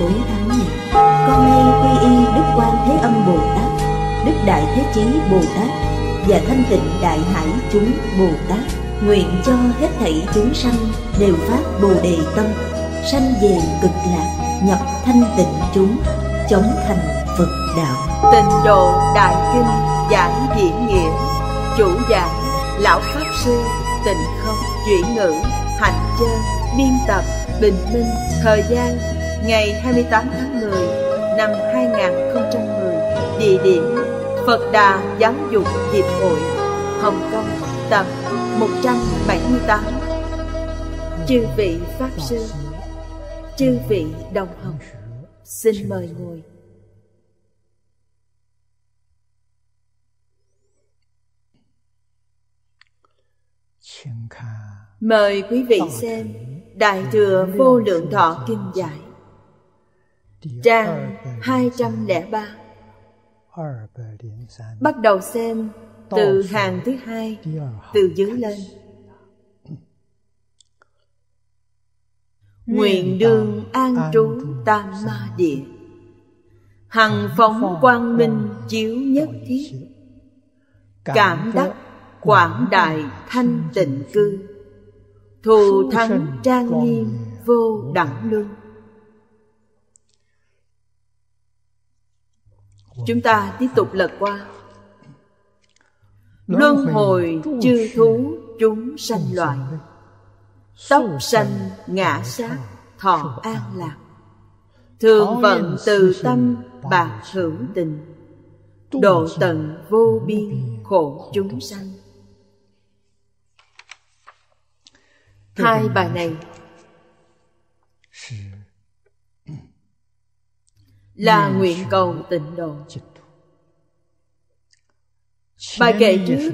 tối thắng này con nay quy y đức quan thế âm bồ tát đức đại thế chí bồ tát và thanh tịnh đại hải chúng bồ tát nguyện cho hết thảy chúng sanh đều phát bồ đề tâm sanh về cực lạc nhập thanh tịnh chúng chống thành phật đạo tình độ đại kinh giải diễn nghĩa chủ giảng lão pháp sư tình không chuyển ngữ hành chân biên tập bình minh thời gian ngày 28 tháng 10 năm 2010, địa điểm Phật Đà Giáo dục Hiệp hội, Hồng Kông, tập 178. Chư vị Pháp Sư, chư vị Đồng Hồng, xin mời ngồi. Mời quý vị xem Đại Thừa Vô Lượng Thọ kim Giải Trang 203 Bắt đầu xem từ hàng thứ hai từ dưới lên Nguyện đường an trú tam ma địa Hằng phóng quang minh chiếu nhất thiết Cảm đắc quảng đại thanh tịnh cư Thù thắng trang nghiêm vô đẳng luân chúng ta tiếp tục lật qua luân hồi chư thú chúng sanh loại tóc sanh ngã sát thọ an lạc thường vận từ tâm bạc hưởng tình độ tận vô biên khổ chúng sanh hai bài này là nguyện cầu tịnh độ bài kệ trước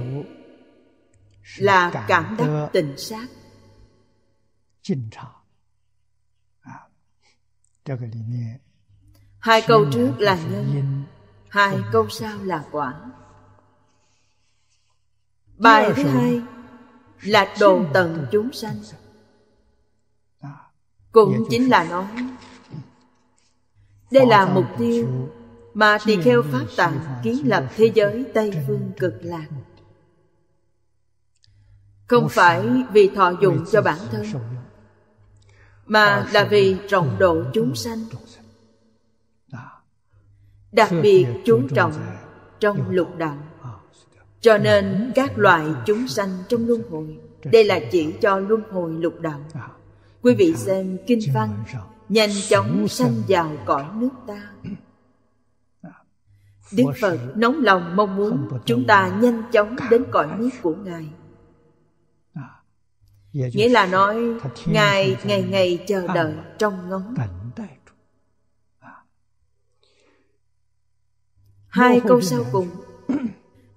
là cảm đắc tình sát hai câu trước là nhân hai câu sau là quả bài thứ hai là đồ tận chúng sanh à, cũng dạ chính là nói đây là mục tiêu mà tỳ kheo pháp tạng kiến lập thế giới tây phương cực lạc không phải vì thọ dụng cho bản thân mà là vì rộng độ chúng sanh đặc biệt chú trọng trong lục đạo cho nên các loại chúng sanh trong luân hồi đây là chỉ cho luân hồi lục đạo à, quý vị xem kinh văn nhanh chóng sanh vào cõi nước ta đức phật nóng lòng mong muốn chúng ta nhanh chóng đến cõi nước của ngài à, nghĩa là nói ngài ngày ngày chờ đợi trong ngóng à. hai câu sau cùng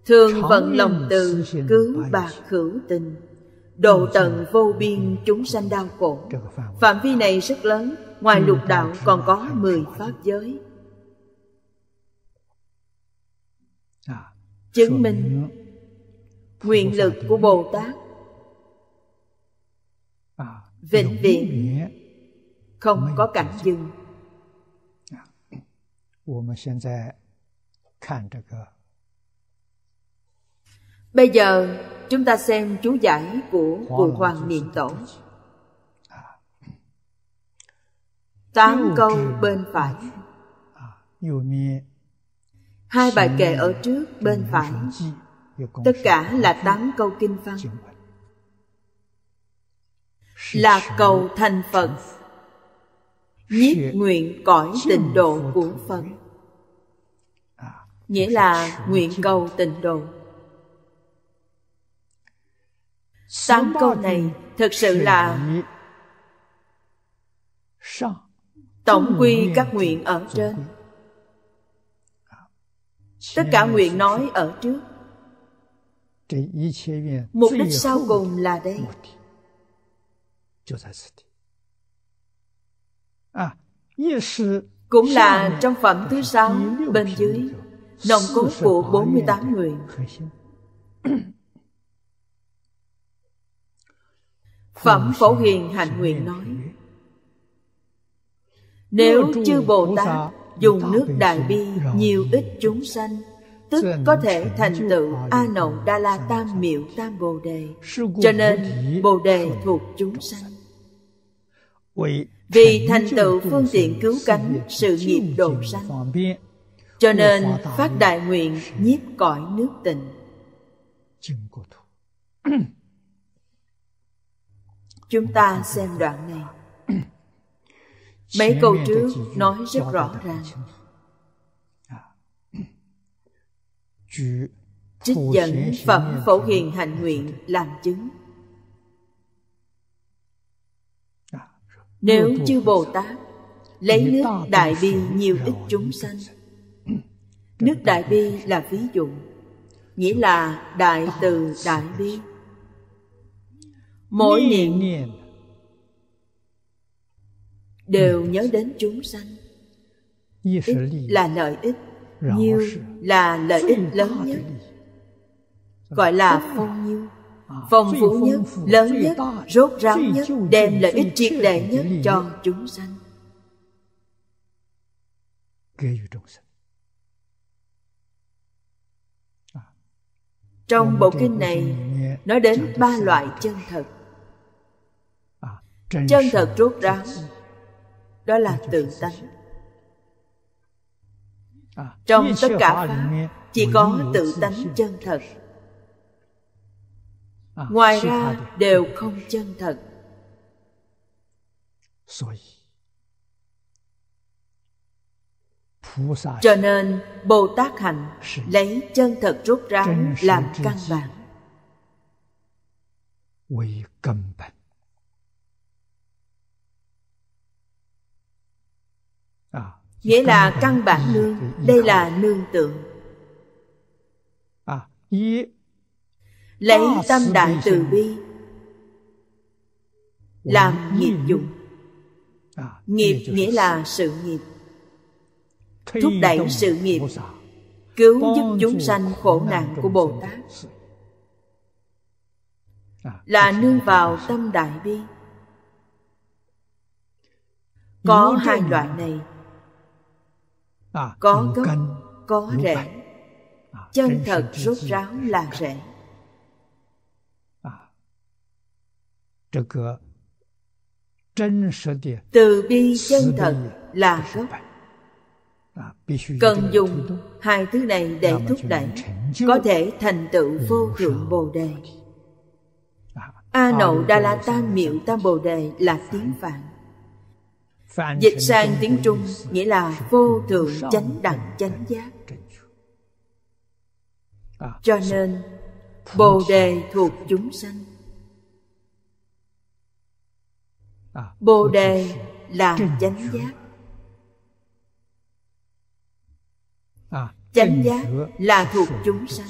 thường vận lòng từ cứu bạc khử tình độ tận vô biên chúng sanh đau khổ phạm vi này rất lớn ngoài lục đạo còn có mười pháp giới à, chứng minh nguyện lực của bồ tát à, vĩnh viễn không có cảnh dừng à, bây giờ chúng ta xem chú giải của cụ hoàng niệm tổ tám câu bên phải à, hai bài kệ ở trước bên phải tất cả là tám câu kinh văn là cầu thành phật nhiếp nguyện cõi tịnh độ của phật à, nghĩa là nguyện cầu tịnh độ tám câu này thật sự là tổng quy các nguyện ở trên tất cả nguyện nói ở trước mục đích sau cùng là đây cũng là trong phẩm thứ sáu bên dưới nồng cốt của 48 nguyện phẩm phổ hiền hạnh nguyện nói nếu chư bồ tát dùng nước đại bi nhiều ít chúng sanh tức có thể thành tựu a nậu đa la tam miệu tam bồ đề cho nên bồ đề thuộc chúng sanh vì thành tựu phương tiện cứu cánh sự nghiệp độ sanh cho nên phát đại nguyện nhiếp cõi nước tình chúng ta xem đoạn này Mấy câu trước nói rất rõ ràng à. Trích dẫn Phẩm Phổ Hiền Hạnh Nguyện làm chứng à, Nếu chư Bồ Tát lấy nước Đại Bi nhiều ít chúng sanh Nước Đại Bi là ví dụ Nghĩa là Đại Từ Đại Bi Mỗi niệm đều nhớ đến chúng sanh ít là lợi ích nhiêu là lợi ích lớn nhất gọi là phong nhiêu à, phong phú nhất lớn nhất rốt ráo nhất đem lợi ích triệt đề nhất cho chúng sanh à. trong bộ kinh này nói đến ba loại chân thật à, chân thật rốt ráo đó là tự tánh trong tất cả pháp chỉ có tự tánh chân thật ngoài ra đều không chân thật cho nên bồ tát hạnh lấy chân thật rút ra làm căn bản nghĩa là căn bản nương đây là nương tượng à, lấy tâm đại từ bi làm nghiệp dụng à, nghiệp nghĩa là sự nghiệp thúc đẩy sự nghiệp cứu giúp chúng sanh khổ nạn của bồ tát à, là nương vào tâm đại bi có hai loại này À, có gốc có rễ à, à. chân thật rốt ráo là rễ từ bi chân thật là gốc cần dùng hai thứ này để thúc đẩy có thể thành tựu vô thượng bồ đề a nậu đa la tam miệu tam bồ đề là tiếng phạn dịch sang tiếng trung nghĩa là vô thường chánh đẳng chánh giác cho nên bồ đề thuộc chúng sanh bồ đề là chánh giác chánh giác là thuộc chúng sanh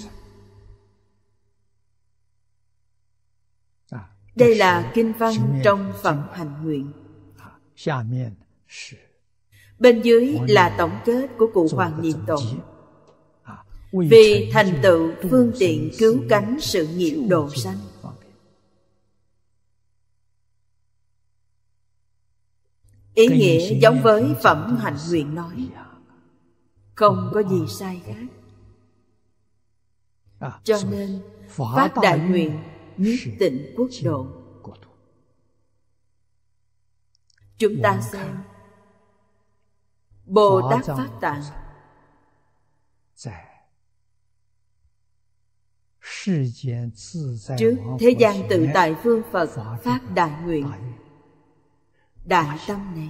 đây là kinh văn trong phẩm hành nguyện Bên dưới là tổng kết của cụ à, Hoàng Niệm Tổ Vì thành tựu phương tiện cứu cánh sự nghiệp độ sanh Ý nghĩa giống với phẩm hạnh nguyện dạ. nói Không có gì à. sai khác à, Cho nên Phát đại nguyện Nhất tịnh quốc độ Chúng ta xem Bồ Tát phát Tạng Trước thế gian tự tại phương Phật Phát đại nguyện Đại tâm này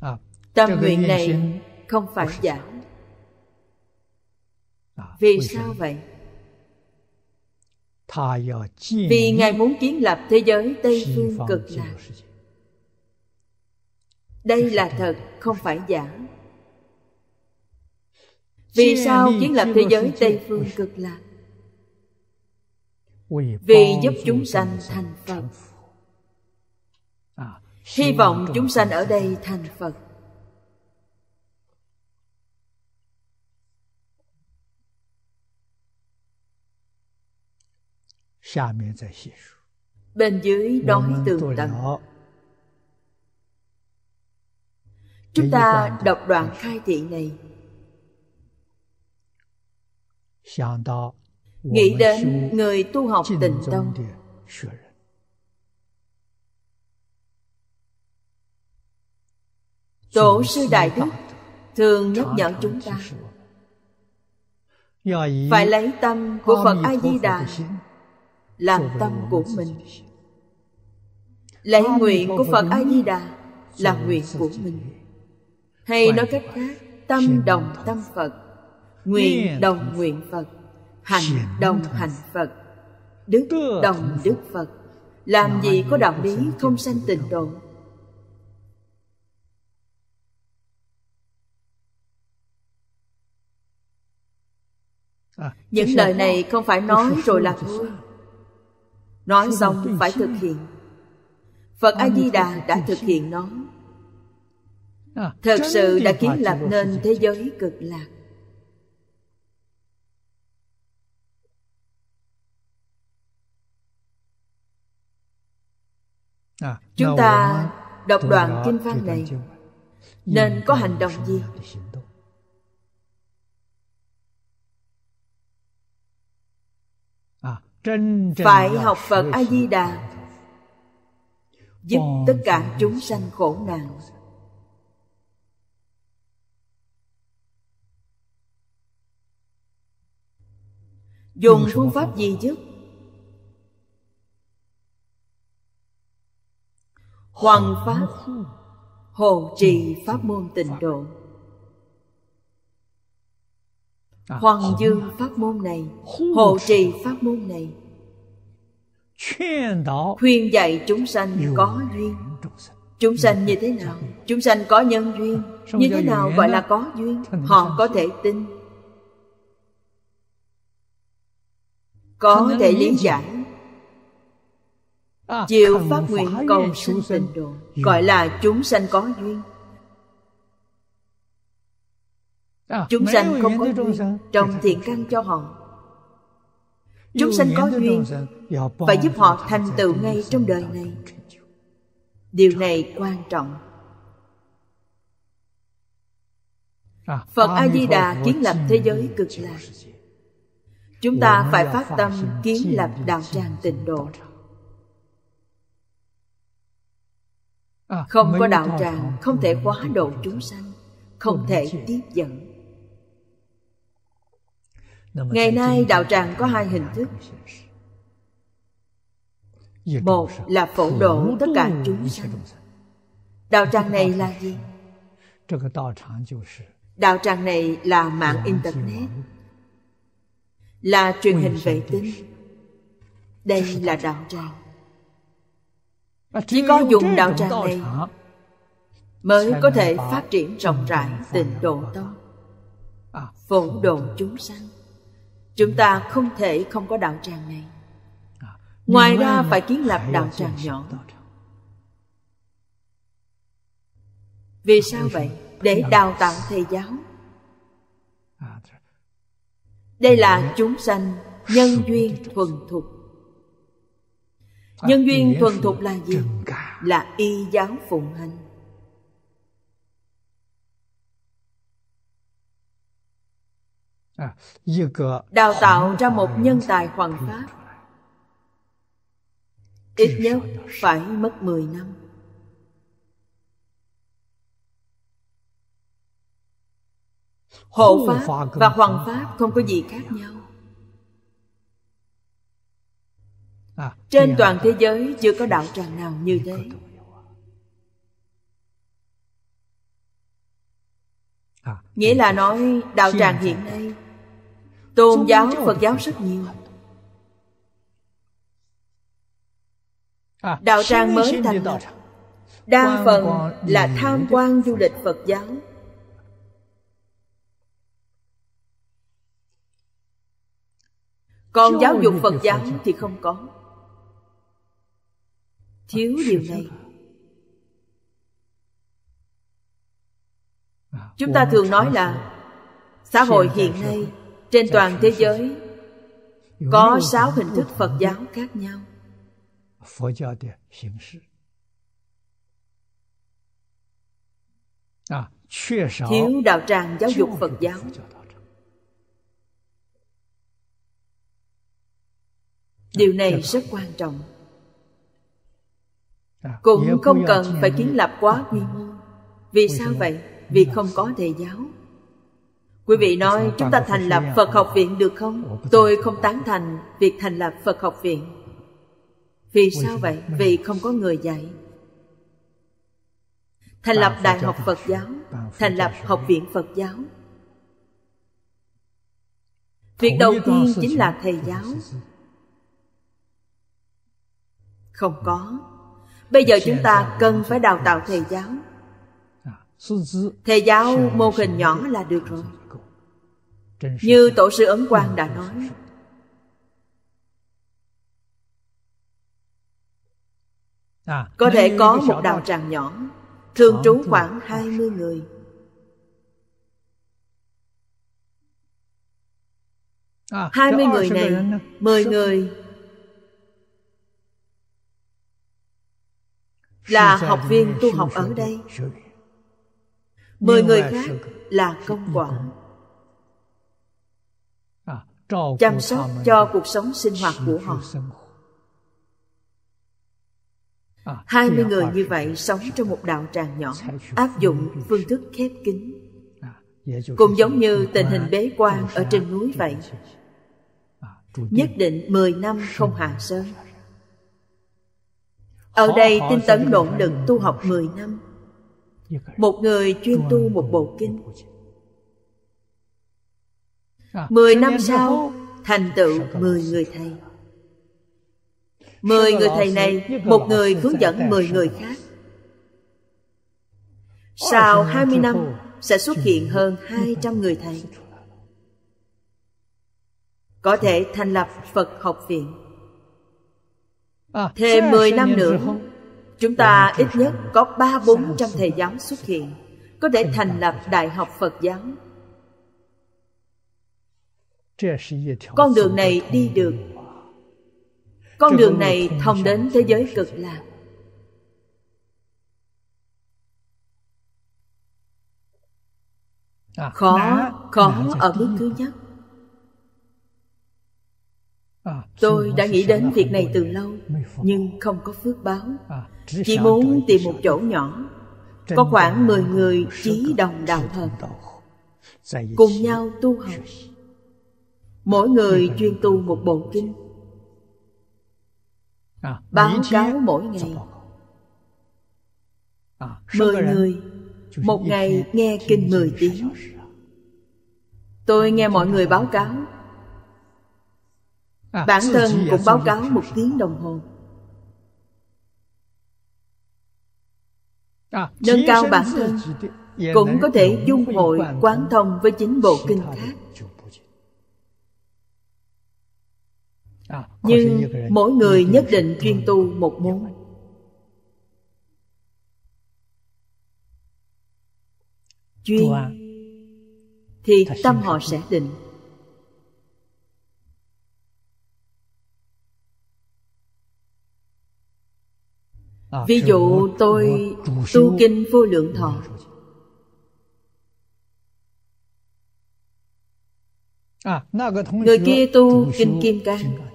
à, Tâm nguyện này không phải giả à, Vì sao vậy? vì Ngài muốn kiến lập thế giới Tây Phương cực lạc. Đây là thật, không phải giả. Vì sao kiến lập thế giới Tây Phương cực lạc? Vì giúp chúng sanh thành Phật. À, Hy vọng chúng sanh ở đây thành Phật. Bên dưới đói tường tận Chúng ta đọc đoạn khai thị này Nghĩ đến người tu học tình tông Tổ sư Đại Đức thường nhắc nhở chúng ta phải lấy tâm của Phật A Di Đà làm tâm của mình lấy nguyện của phật a di đà là nguyện của mình hay nói cách khác tâm đồng tâm phật nguyện đồng nguyện phật hành đồng hành phật đức đồng đức phật làm gì có đạo lý không sanh tình độ à, những lời này không phải nói rồi là thôi Nói xong phải thực hiện Phật A-di-đà đã thực hiện nó à, Thật sự đã kiến lập nên thế giới cực lạc à, Chúng ta đọc đoạn kinh văn này Nên có hành động gì phải học phật a di đà giúp tất cả chúng sanh khổ nạn dùng phương pháp gì giúp hoàng pháp hộ trì pháp môn tịnh độ À, Hoàng dương pháp môn này Hộ trì pháp môn này Khuyên dạy chúng sanh có duyên Chúng sanh như thế nào? Chúng sanh có nhân duyên Như thế nào gọi là có duyên? Họ có thể tin Có thể lý giải à, Chịu pháp nguyện cầu sinh tịnh độ Gọi là chúng sanh có duyên À, chúng sanh không có duyên trong thiện căn cho họ chúng sanh có duyên dạ, phải giúp họ thành tựu ngay trong đời này điều dạ. này quan trọng à, phật a di đà kiến lập thế giới cực lạc chúng dạ, ta phải phát tâm kiến lập đạo tràng tịnh độ à, không có đạo tràng không thể hóa độ chúng sanh không thể tiếp dẫn ngày nay đạo tràng có hai hình thức một là phổ độ tất cả chúng sanh đạo tràng này là gì đạo tràng này là mạng internet là truyền hình vệ tinh đây là đạo tràng chỉ có dùng đạo tràng này mới có thể phát triển rộng rãi tịnh độ to à, phổ độ chúng sanh chúng ta không thể không có đạo tràng này à, ngoài ra phải kiến lập đạo tràng nhỏ vì sao vậy để đào tạo thầy giáo à, đây là chúng sanh nhân duyên thuần thục nhân duyên thuần thục là gì là y giáo phụng hành đào tạo à, ra một nhân tài hoàng pháp ít nhất phải mất 10 năm hộ pháp và hoàng pháp không có gì khác nhau à, trên à, toàn thế giới chưa có đạo tràng nào như thế nghĩa là nói đạo tràng hiện nay Tôn giáo, Phật giáo rất nhiều à, Đạo trang mới thành lập Đa phần là tham quan du lịch Phật giáo Còn giáo dục Phật giáo thì không có Thiếu điều này Chúng ta thường nói là Xã hội hiện nay trên toàn thế giới có sáu hình thức phật giáo khác nhau à, thiếu đạo tràng giáo dục phật giáo à, điều này rất quan trọng à, cũng không cần phải kiến lập quá quy mô vì sao vậy vì không có thầy giáo quý vị nói chúng ta thành lập phật học viện được không tôi không tán thành việc thành lập phật học viện vì sao vậy vì không có người dạy thành lập đại học phật giáo thành lập học viện phật giáo việc đầu tiên chính là thầy giáo không có bây giờ chúng ta cần phải đào tạo thầy giáo à, thầy giáo mô hình nhỏ là được rồi như tổ sư ấn quang đã nói à, có thể có một đạo tràng nhỏ thường trú khoảng 20 người hai mươi người à, này mười người là học viên tu học ở đây mười người khác là công quản chăm sóc cho cuộc sống sinh hoạt của họ 20 à, người như vậy sống trong một đạo tràng nhỏ áp dụng phương thức khép kín à, cũng giống như tình hình bế quan ở trên núi vậy à, nhất định 10 năm không hạ sơn ở đây tinh tấn nỗ lực tu học 10 năm một người chuyên tu một bộ kinh Dạ. Mười năm sau Thành tựu dạ, mười người thầy dạ. Mười người thầy này Một người hướng dẫn mười người khác Sau hai mươi năm Sẽ xuất hiện hơn hai trăm người thầy Có thể thành lập Phật học viện à, Thêm mười năm nữa Chúng ta ít nhất có ba bốn trăm thầy giáo xuất hiện Có thể thành lập Đại học Phật giáo con đường này đi được. Con đường này thông đến thế giới cực lạc. À, khó, khó ở bước thứ nhất. À, Tôi đã nghĩ đến việc này từ lâu Nhưng không có phước báo à, Chỉ muốn tìm một chỗ nhỏ Có khoảng 10 người chí đồng đạo thật Cùng nhau tu học Mỗi người chuyên tu một bộ kinh à, Báo cáo mỗi ngày à, Mười người Một ngày nghe kinh mười tiếng Tôi nghe mọi người báo cáo à, Bản thân cũng báo cáo một tiếng đồng hồ Nâng cao bản thân Cũng có thể dung hội quán thông với chính bộ kinh khác nhưng mỗi người nhất định chuyên tu một môn chuyên thì tâm họ sẽ định ví dụ tôi tu kinh vô lượng thọ à, người kia tu kinh kim cang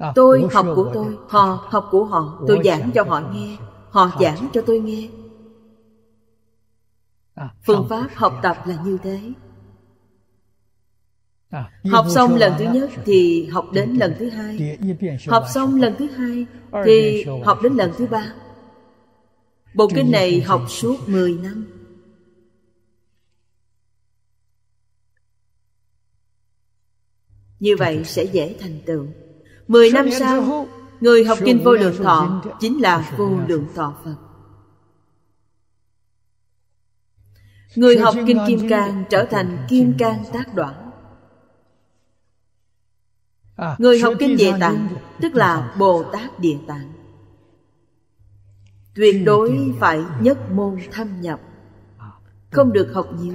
À, tôi học của tôi Họ học của họ Tôi giảng cho họ nghe Họ giảng cho tôi nghe à, Phương pháp học tập là như thế à, Học xong lần thứ nhất thì học đến lần thứ hai Học xong lần thứ hai thì học đến lần thứ ba Bộ kinh này học suốt 10 năm Như vậy sẽ dễ thành tựu Mười năm sau Người học kinh vô lượng thọ Chính là vô lượng thọ Phật Người học kinh Kim Cang trở thành Kim Cang tác đoạn à, Người học kinh Địa Tạng Tức là Bồ Tát Địa Tạng Tuyệt đối phải nhất môn thâm nhập à, Không được học nhiều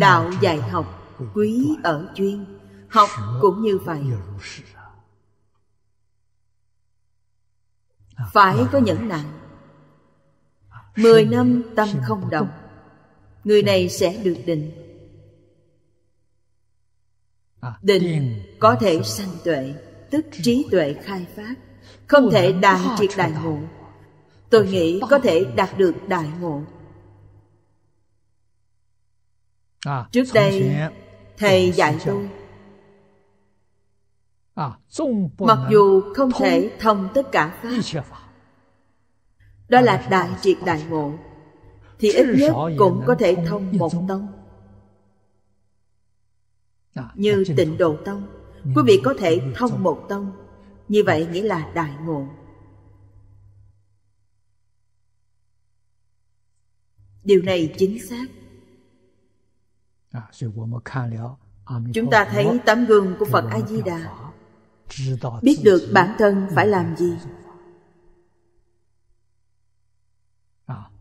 Đạo dạy học quý ở chuyên học cũng như vậy phải có nhẫn nại mười năm tâm không động người này sẽ được định định có thể sanh tuệ tức trí tuệ khai phát không thể đạt triệt đại ngộ tôi nghĩ có thể đạt được đại ngộ trước đây thầy dạy tôi mặc dù không thể thông tất cả pháp đó là đại triệt đại ngộ thì ít nhất cũng có thể thông à, một tông như tịnh độ tông quý vị có thể thông một tông như vậy nghĩa là đại ngộ điều này chính xác à, chúng ta thấy tấm gương của phật a di đà biết được bản thân phải làm gì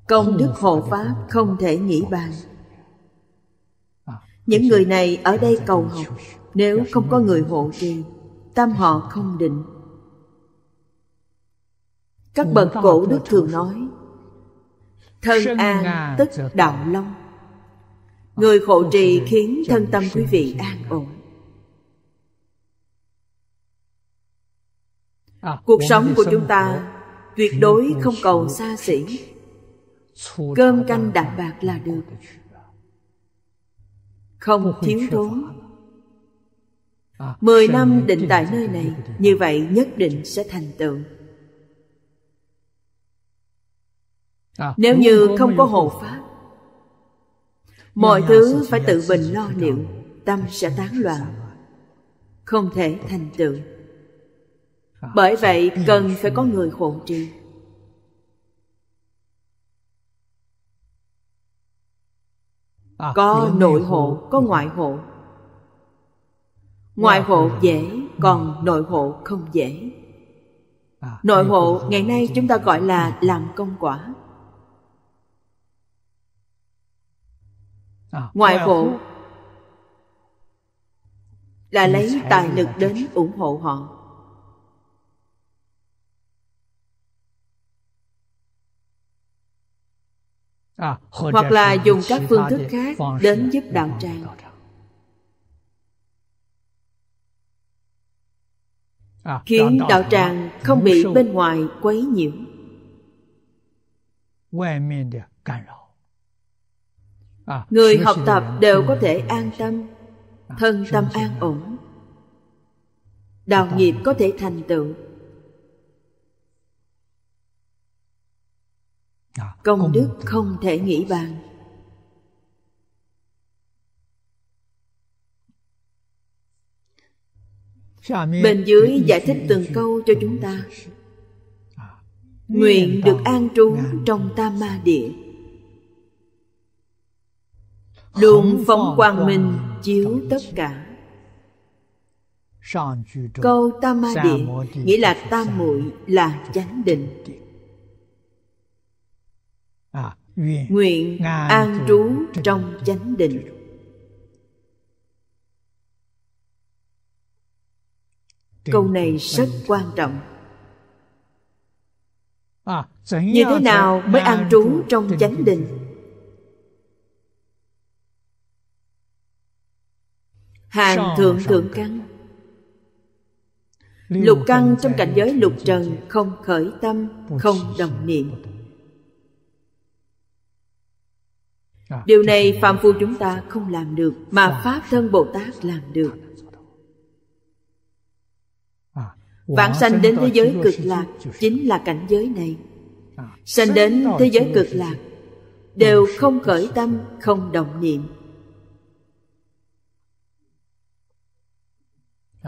công đức hộ pháp không thể nghĩ bàn những người này ở đây cầu học nếu không có người hộ trì tâm họ không định các bậc cổ đức thường nói thân an tức đạo long người hộ trì khiến thân tâm quý vị an ổn À, cuộc sống của chúng ta tuyệt đối không cầu xa xỉ cơm canh đạm bạc là được không thiếu thốn à, mười năm định tại nơi này như vậy nhất định sẽ thành tựu à, nếu như không có hộ pháp mọi thứ phải tự mình lo liệu tâm sẽ tán loạn không thể thành tựu bởi vậy cần phải có người hộ trì à, có nội hộ có ngoại hộ dạ. ngoại hộ dạ. dễ còn dạ. nội hộ không dễ à, nội hộ ngày nay chúng ta gọi là làm công quả à, ngoại hộ là lấy tài lực đến ủng hộ họ hoặc là dùng các phương thức khác đến giúp đạo tràng khiến đạo tràng không bị bên ngoài quấy nhiễu người học tập đều có thể an tâm thân tâm an ổn đạo nghiệp có thể thành tựu Dạ, công đức không thể nghĩ bàn dạ, bên dưới giải thích từng câu cho chúng ta dạ. nguyện được an trú trong tam ma địa luôn phóng quang minh chiếu tất cả câu tam ma địa nghĩa là tam muội là chánh định À, nguyện à, an trú trong chánh định câu này rất quan trọng như thế nào mới an trú trong chánh định hàng thượng thượng căn lục căn trong cảnh giới lục trần không khởi tâm không đồng niệm Dạ, điều dạ, này dạ, phàm phu chúng ta không làm được mà pháp thân bồ tát làm được à, vãng sanh đến thế giới cực lạc chính là cảnh giới này sanh đến thế giới cực lạc đều không khởi tâm không động niệm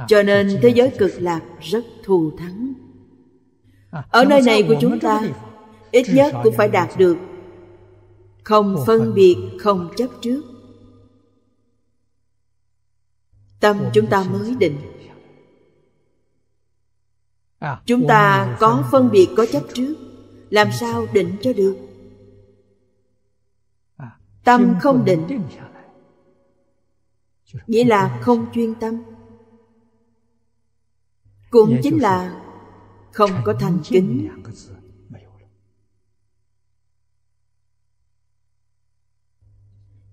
cho nên thế giới cực lạc rất thù thắng ở nơi này của chúng ta ít nhất cũng phải đạt được không phân biệt không chấp trước tâm chúng ta mới định chúng ta có phân biệt có chấp trước làm sao định cho được à, tâm không định nghĩa là không chuyên tâm cũng dạ, chính là không có thành kính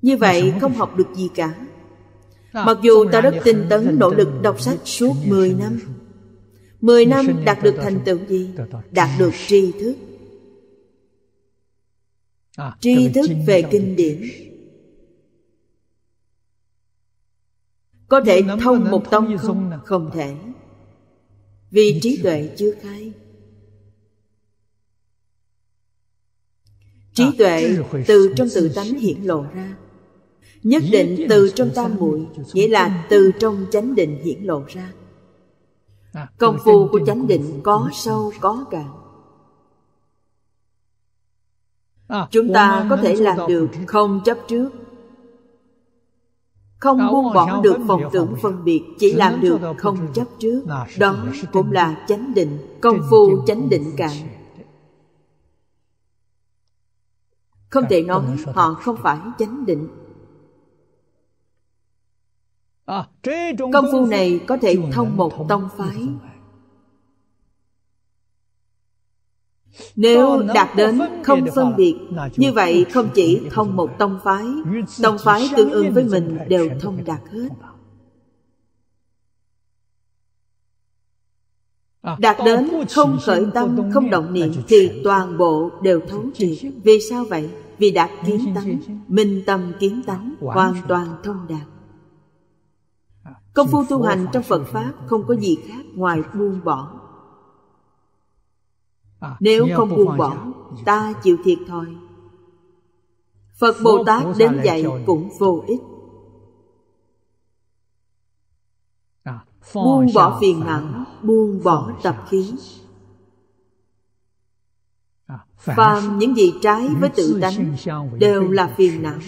Như vậy không học được gì cả à, Mặc dù ta rất tinh tấn nỗ lực đọc sách suốt 10 năm 10 năm đạt được thành tựu gì? Đạt được tri thức à, Tri thức về kinh điển Có thể thông một tông không? Không thể Vì trí tuệ chưa khai Trí à, tuệ từ trong tự tánh hiển lộ ra nhất định từ trong tam muội nghĩa là từ trong chánh định hiển lộ ra à, công phu của chánh định có sâu có cạn à, chúng ta có thể làm được không chấp trước không buông bỏ được vọng tưởng phân biệt chỉ làm được không chấp trước đó cũng là chánh định công phu chánh định cạn không thể nói họ không phải chánh định À, công phu này có thể thông một tông phái nếu đạt đến không phân biệt như vậy không chỉ thông một tông phái tông phái tương ứng với mình đều thông đạt hết à, đạt đến không khởi tâm không động niệm thì toàn bộ đều thấu triệt vì sao vậy vì đạt kiến tánh minh tâm kiến tánh hoàn toàn thông đạt Công phu tu hành trong Phật Pháp không có gì khác ngoài buông bỏ. À, Nếu không buông bỏ, dạ. ta chịu thiệt thôi Phật Bồ Tát đến dạy cũng vô ích. À, buông bỏ phiền não, buông bỏ tập khí. À, Phàm những gì trái với tự tánh đều là phiền não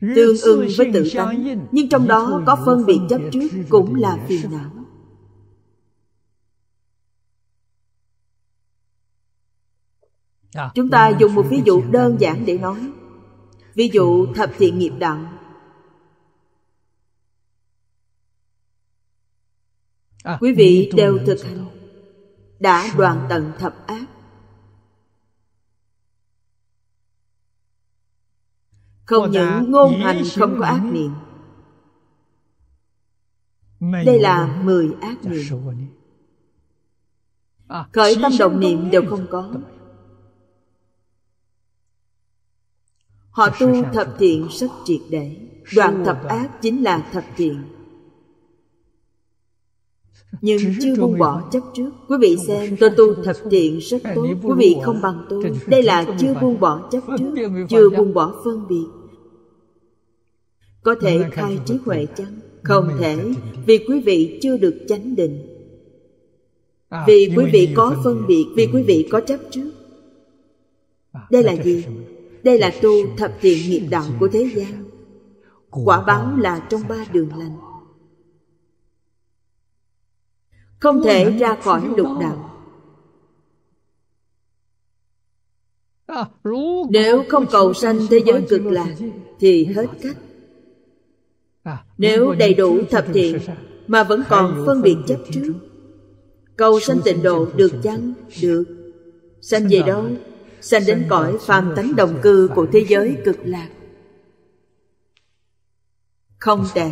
tương ưng với tự tánh nhưng trong đó có phân biệt chấp trước cũng là phiền não à, chúng ta dùng một ví dụ đơn giản để nói ví dụ thập thiện nghiệp đạo à, quý vị đều thực hành đã đoàn tận thập ác không những ngôn hành không có ác niệm đây là mười ác niệm à, khởi tâm động niệm đều không có họ tu thập thiện rất triệt để đoạn thập ác chính là thập thiện nhưng chưa buông bỏ chấp trước quý vị xem tôi tu thập thiện rất tốt quý vị không bằng tôi đây là chưa buông bỏ chấp trước chưa buông bỏ phân biệt có thể khai trí huệ chăng không thể vì quý vị chưa được chánh định à, vì quý vị có phân biệt vì quý vị có chấp trước à, đây là gì đây là tu thập thiện nghiệp đạo của thế gian quả báo là trong ba đường lành không thể ra khỏi lục đạo à, nếu không cầu sanh thế giới cực lạc thì hết cách À, nếu đầy đủ thập thiện mà vẫn còn phân biệt chấp trước cầu sanh tịnh độ được chăng được sanh về đâu sanh đến cõi phàm tánh đồng cư của thế giới cực lạc không tệ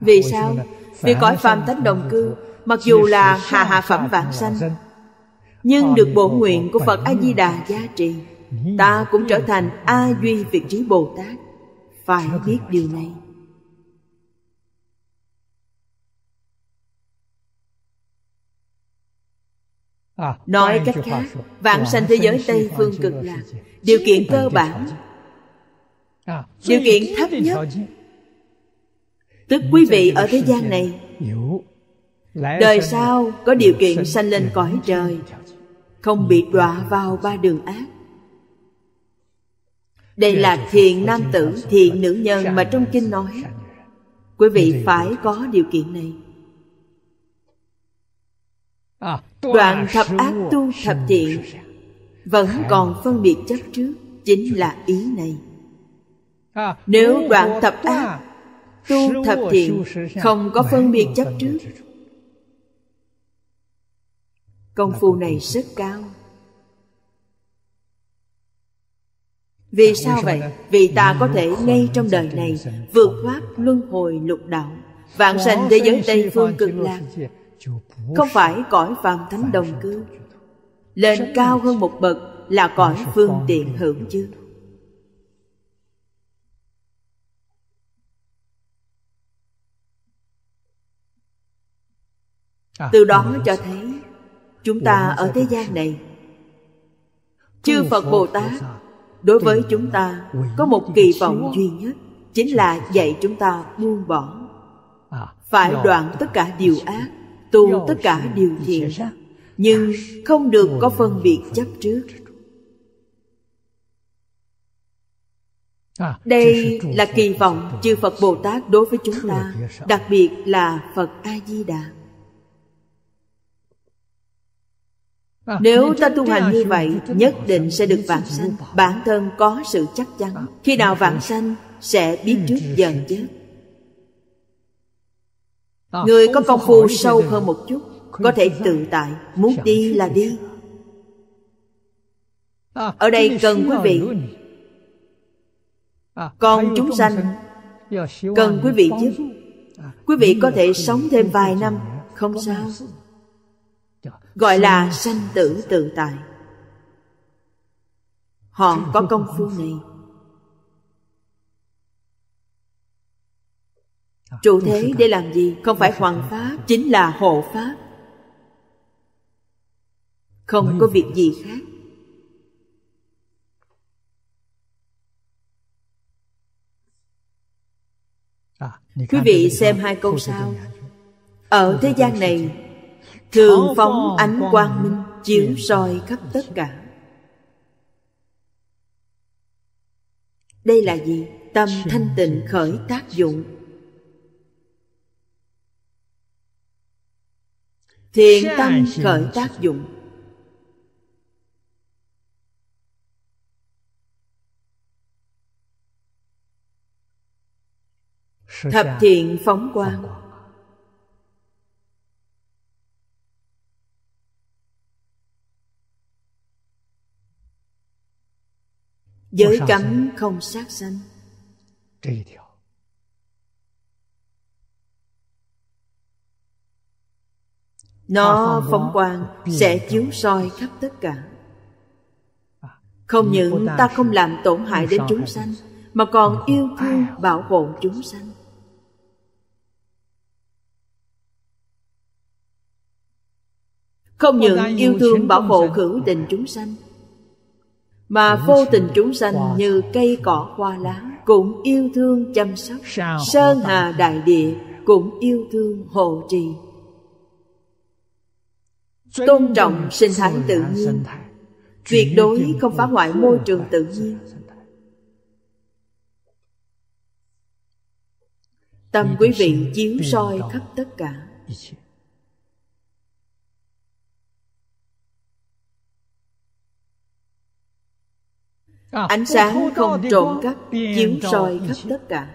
vì sao vì cõi phàm tánh đồng cư mặc dù là hạ hạ phẩm vạn sanh nhưng được bổ nguyện của phật a di đà gia trì ta cũng trở thành a duy việt trí bồ tát phải biết điều này à, Nói cách khác, vạn sanh thế giới Tây Phương cực lạc Điều kiện cơ bản à, Điều kiện thấp nhất Tức quý vị ở thế gian này Đời sau có điều kiện sanh lên cõi trời Không bị đọa vào ba đường ác đây là thiện nam tử thiện nữ nhân mà trong kinh nói quý vị phải có điều kiện này à, đoạn thập ác tu thập thiện vẫn còn phân biệt chấp trước chính là ý này à, nếu đoạn thập ác tu thập thiện không có phân biệt chấp trước công phu này rất cao Vì sao vậy? Vì ta dạ, có thể ngay trong đời này vượt thoát luân hồi lục đạo, dạ, vạn sanh thế giới Tây phương cực lạc, không phải cõi phàm thánh đồng cư. Lên cao hơn một bậc là cõi phương tiện hữu dư. À, Từ đó cho thấy chúng ta ở thế gian này chư Phật Bồ Tát đối với chúng ta có một kỳ vọng duy nhất chính là dạy chúng ta buông bỏ phải đoạn tất cả điều ác tu tất cả điều thiện nhưng không được có phân biệt chấp trước đây là kỳ vọng chư phật bồ tát đối với chúng ta đặc biệt là phật a di đà À, nếu ta tu hành như vậy nhất định sẽ được vãng sanh bản thân có sự chắc chắn à, khi nào vãng sanh sẽ biết ừ, trước dần chết à, người có công phu sâu hơn một chút có thể tự tại muốn đi là đi ở đây cần quý vị con chúng sanh cần quý vị chứ quý vị có thể sống thêm vài năm không sao gọi là sanh tử tự tại họ có công phu này trụ thế để làm gì không phải hoàng pháp chính là hộ pháp không có việc gì khác à, quý vị xem hai câu sau ở thế gian này thường phóng ánh quang minh chiếu soi khắp tất cả đây là gì tâm thanh tịnh khởi tác dụng thiện tâm khởi tác dụng thập thiện phóng quang giới cấm không sát sanh nó phóng quang sẽ chiếu soi khắp tất cả à, không những ta không làm tổn hại đến chúng sanh mà còn yêu thương bảo hộ chúng sanh không những yêu thương bảo hộ hữu tình chúng sanh mà vô tình chúng sanh như cây cỏ hoa lá cũng yêu thương chăm sóc sơn hà đại địa cũng yêu thương hộ trì tôn trọng sinh thái tự nhiên tuyệt đối không phá hoại môi trường tự nhiên tâm quý vị chiếu soi khắp tất cả À, ánh sáng không trộm cắp chiếu soi khắp tất cả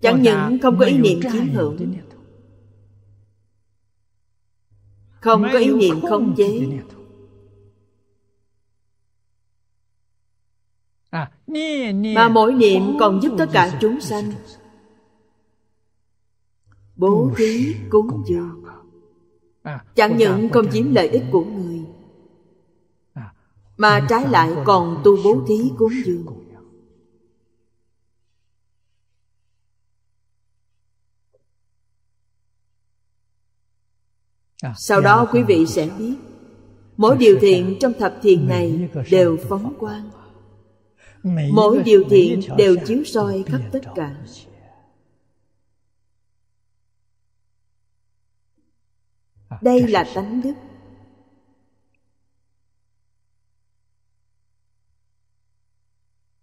chẳng những không có ý niệm chiếm hữu không có ý niệm khống chế à, mà mỗi niệm còn giúp tất cả chúng sanh bố thí cúng dường à, chẳng những không chiếm lợi ích của người à, mà trái lại còn tu bố thí cúng dường à, sau đó quý vị sẽ biết mỗi điều thiện trong thập thiện này đều phóng quang mỗi điều thiện đều chiếu soi khắp tất cả đây là tánh đức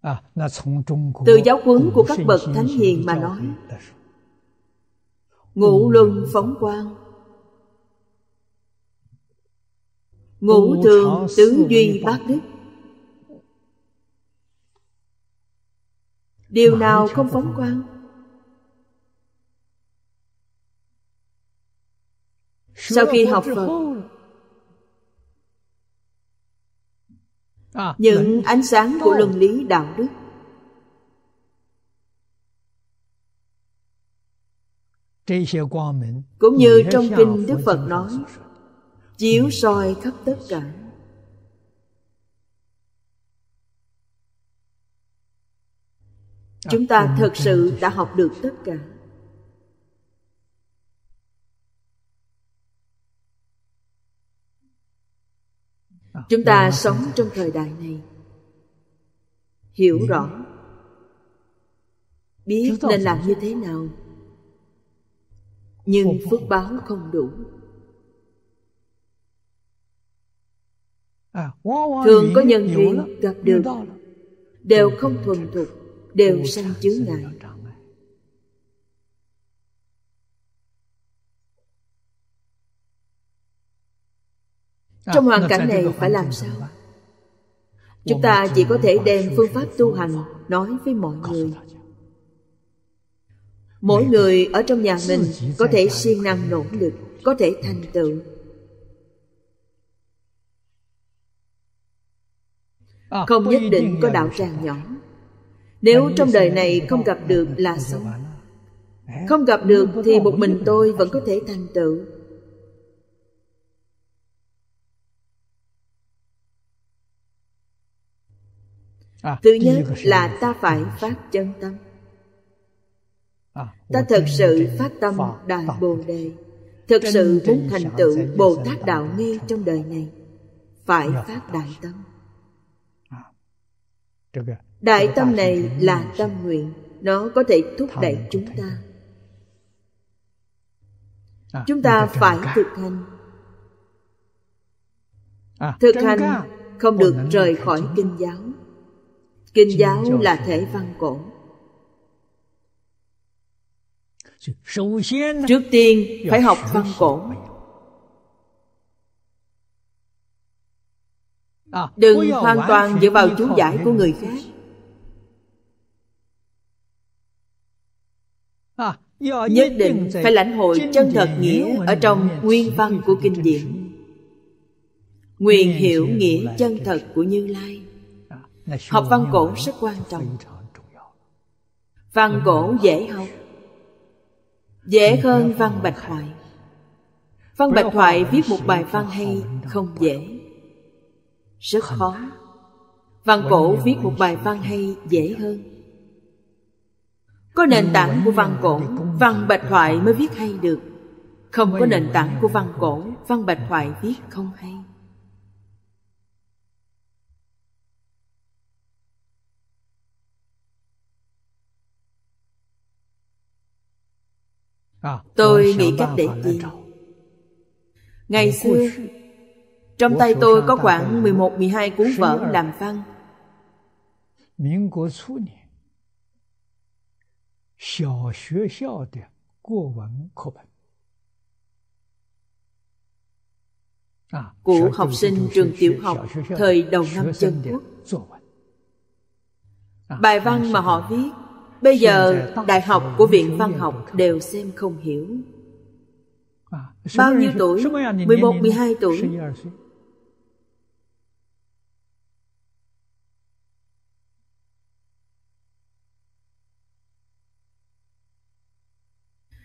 à, từ giáo huấn của các bậc thánh hiền mà nói ngũ luân phóng quang ngũ thường tứ duy bát đức điều nào không phóng quang sau khi học phật à, những ánh sáng của luân lý đạo đức cũng như trong kinh đức phật nói chiếu soi khắp tất cả chúng ta à, thật sự đã học được tất cả chúng ta dạ. sống trong thời đại này hiểu dạ. rõ biết nên làm như thế nào nhưng phước báo không đủ à, thường có nhân duyên gặp được đều không thuần thục đều sanh chướng ngại À, trong hoàn cảnh này phải làm sao? Chúng ta chỉ có thể đem phương pháp tu hành nói với mọi người. Mỗi người ở trong nhà mình có thể siêng năng nỗ lực, có thể thành tựu. À, không nhất định có đạo tràng nhỏ. Nếu trong đời này không gặp được là xong. Không gặp được thì một mình tôi vẫn có thể thành tựu À, thứ nhất là ta phải phát chân tâm à, ta thật sự phát tâm đại bồ đề thật sự muốn thành tựu bồ tát đạo nghi trong đời này phải dạ, phát đại dạ. tâm à. đại tâm này là tâm nguyện nó có thể thúc đẩy chúng ta chúng ta phải thực hành thực hành không được rời khỏi kinh giáo kinh giáo là thể văn cổ trước tiên phải học văn cổ à, đừng hoàn toàn dựa vào chú giải của người khác à, nhất định phải lãnh hội chân thật nghĩa ở trong nguyên văn của kinh điển nguyện hiểu nghĩa chân thật của như lai học văn cổ rất quan trọng văn cổ dễ học dễ hơn văn bạch thoại văn bạch thoại viết một bài văn hay không dễ rất khó văn cổ viết một bài văn hay dễ hơn có nền tảng của văn cổ văn bạch thoại mới viết hay được không có nền tảng của văn cổ văn bạch thoại viết không hay À, tôi nghĩ cách để gì Ngày xưa Trong tay tôi có khoảng 11-12 cuốn vở làm văn của à, học sinh trường tiểu học thời đầu năm chân quốc à, bài văn mà họ viết bây giờ đại học của viện văn học đều xem không hiểu à, bao nhiêu tuổi 11, 12 tuổi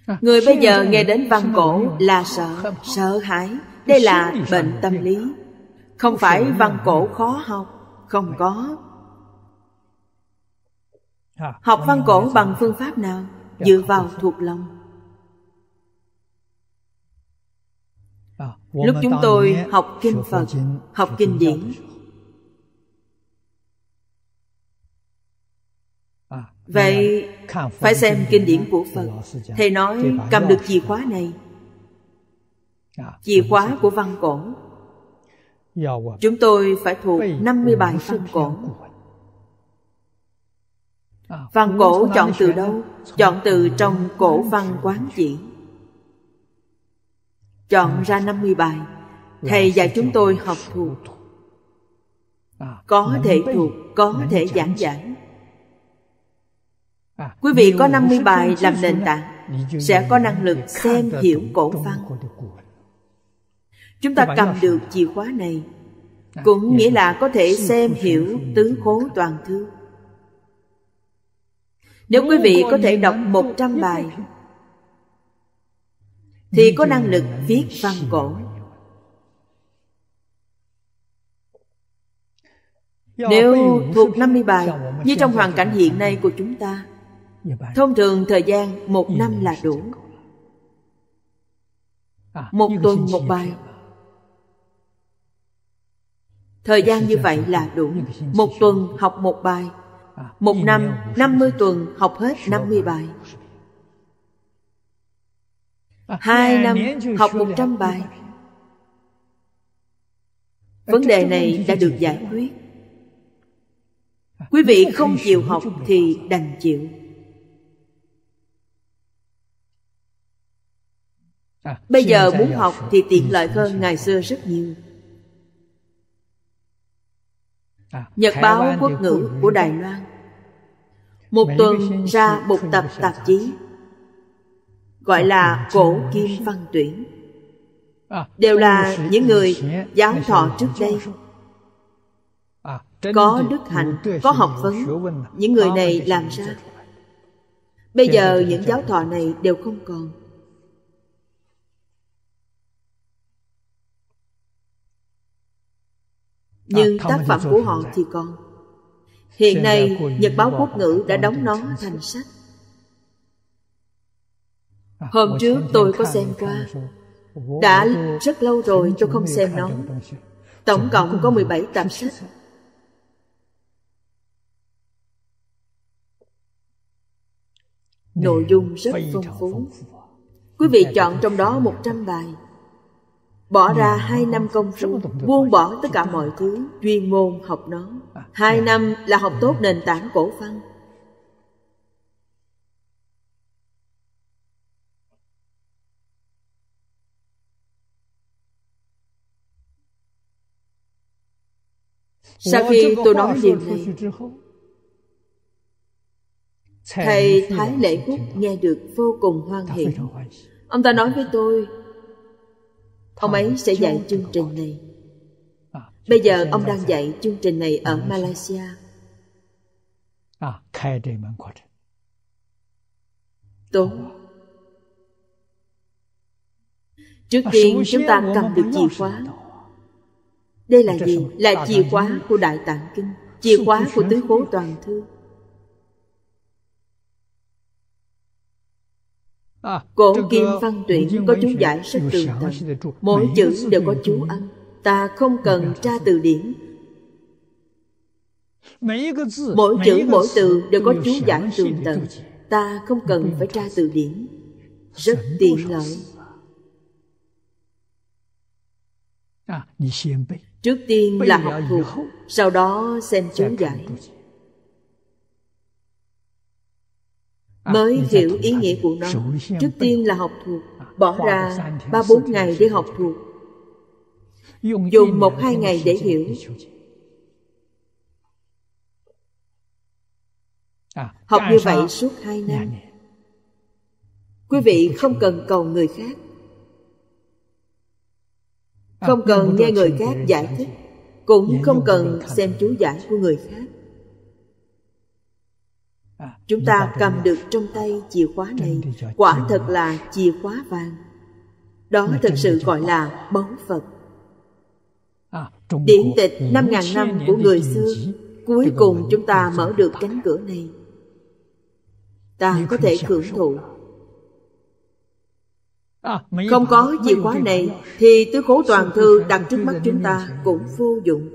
à, Người bây giờ nghe đến văn cổ là sợ, sợ hãi. Đây là bệnh tâm lý. Không phải văn cổ khó học, không có học văn cổ bằng phương pháp nào dạ. dựa vào thuộc lòng à, lúc chúng tôi học kinh phật học kinh điển à, vậy phải xem kinh điển của phật thầy nói cầm được chìa khóa này à, chìa khóa của văn cổ dạ, chúng tôi phải thuộc 50 bài văn cổ Ờ, văn cổ chọn từ đâu chọn từ trong cổ văn quán chỉ chọn ra 50 bài thầy và chúng tôi học thuộc ờ, có thể thuộc có thể giảng giải ờ, quý vị có 50 bài làm nền tảng sẽ có năng lực xem hiểu cổ văn chúng ta cầm được chìa khóa này cũng nghĩa là có thể xem hiểu tứ khố toàn thư nếu quý vị có thể đọc 100 bài Thì có năng lực viết văn cổ Nếu thuộc 50 bài Như trong hoàn cảnh hiện nay của chúng ta Thông thường thời gian một năm là đủ Một tuần một bài Thời gian như vậy là đủ Một tuần học một bài một năm 50 tuần học hết 50 bài à, Hai năm học 100 bài Vấn đề này đã được giải quyết à, Quý vị không chịu học thì đành chịu à, Bây giờ muốn học thì tiện lợi hơn ngày xưa rất nhiều À, Nhật báo quốc ngữ của Đài Loan Một tuần ra một tập tạp chí Gọi là Cổ Kim Văn Tuyển à, Đều là à, những người giáo thọ trước đây Có đức hạnh, có học vấn Những người này làm ra Bây giờ những giáo thọ này đều không còn À, nhưng tác phẩm của họ thì còn hiện nay nhật báo quốc ngữ đã đóng nó thành sách à, hôm trước tôi có xem qua đã rất lâu rồi tôi không xem nó tổng cộng có 17 tập sách nội dung rất phong phú quý vị dạ, dạ, chọn trong đó 100 bài bỏ ra hai năm công sức buông bỏ tất cả mọi thứ chuyên môn học nó à, hai dạ. năm là học tốt ừ. nền tảng cổ văn sau khi tôi nói điều này thầy thái lễ quốc nghe được vô cùng hoan hỉ ông ta nói với tôi Ông ấy sẽ dạy chương trình này Bây giờ ông đang dạy chương trình này ở Malaysia Tốt Trước tiên chúng ta cầm được chìa khóa Đây là gì? Là chìa khóa của Đại Tạng Kinh Chìa khóa của Tứ cố Toàn Thư À, Cổ Kim Văn Tuyển có chú giải rất tường tận Mỗi chữ đều có chú âm Ta không cần tra từ điển Mỗi chữ mỗi từ đều có chú giải tường tận Ta không cần phải tra từ điển Rất tiện lợi à, Trước tiên là học thuộc Sau đó xem chú giải Ờ, mới hiểu ý nghĩa của nó trước tiên là học thuộc ờ, bỏ ra ba bốn ngày để à, học thuộc dùng một hai ngày để hiểu học như vậy suốt hai năm quý vị không cần cầu người khác à, không cần nghe người khác giải thích cũng không cần xem chú giải của người khác À, chúng ta cầm được trong tay chìa khóa này quả thật là chìa khóa vàng đó thật sự gọi là báu vật à, điển tịch năm ngàn năm của người xưa cuối cùng chúng ta mở được cánh cửa này ta có thể hưởng thụ à, không có chìa khóa này thì tứ khố toàn thư đặt trước mắt chúng ta cũng vô dụng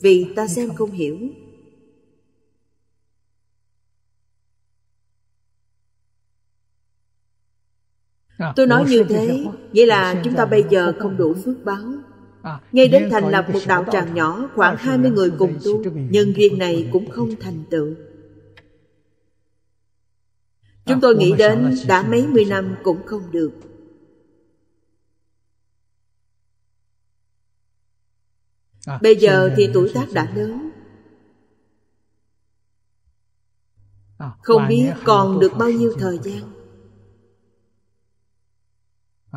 vì ta xem không hiểu À, tôi nói như thế nghĩa là chúng ta bây giờ không đủ phước báo à, ngay đến thành lập một đạo tràng nhỏ khoảng 20 người cùng tu nhân duyên này cũng không thành tựu chúng tôi nghĩ đến đã mấy mươi năm cũng không được à, bây giờ thì tuổi tác đã lớn không biết còn được bao nhiêu thời gian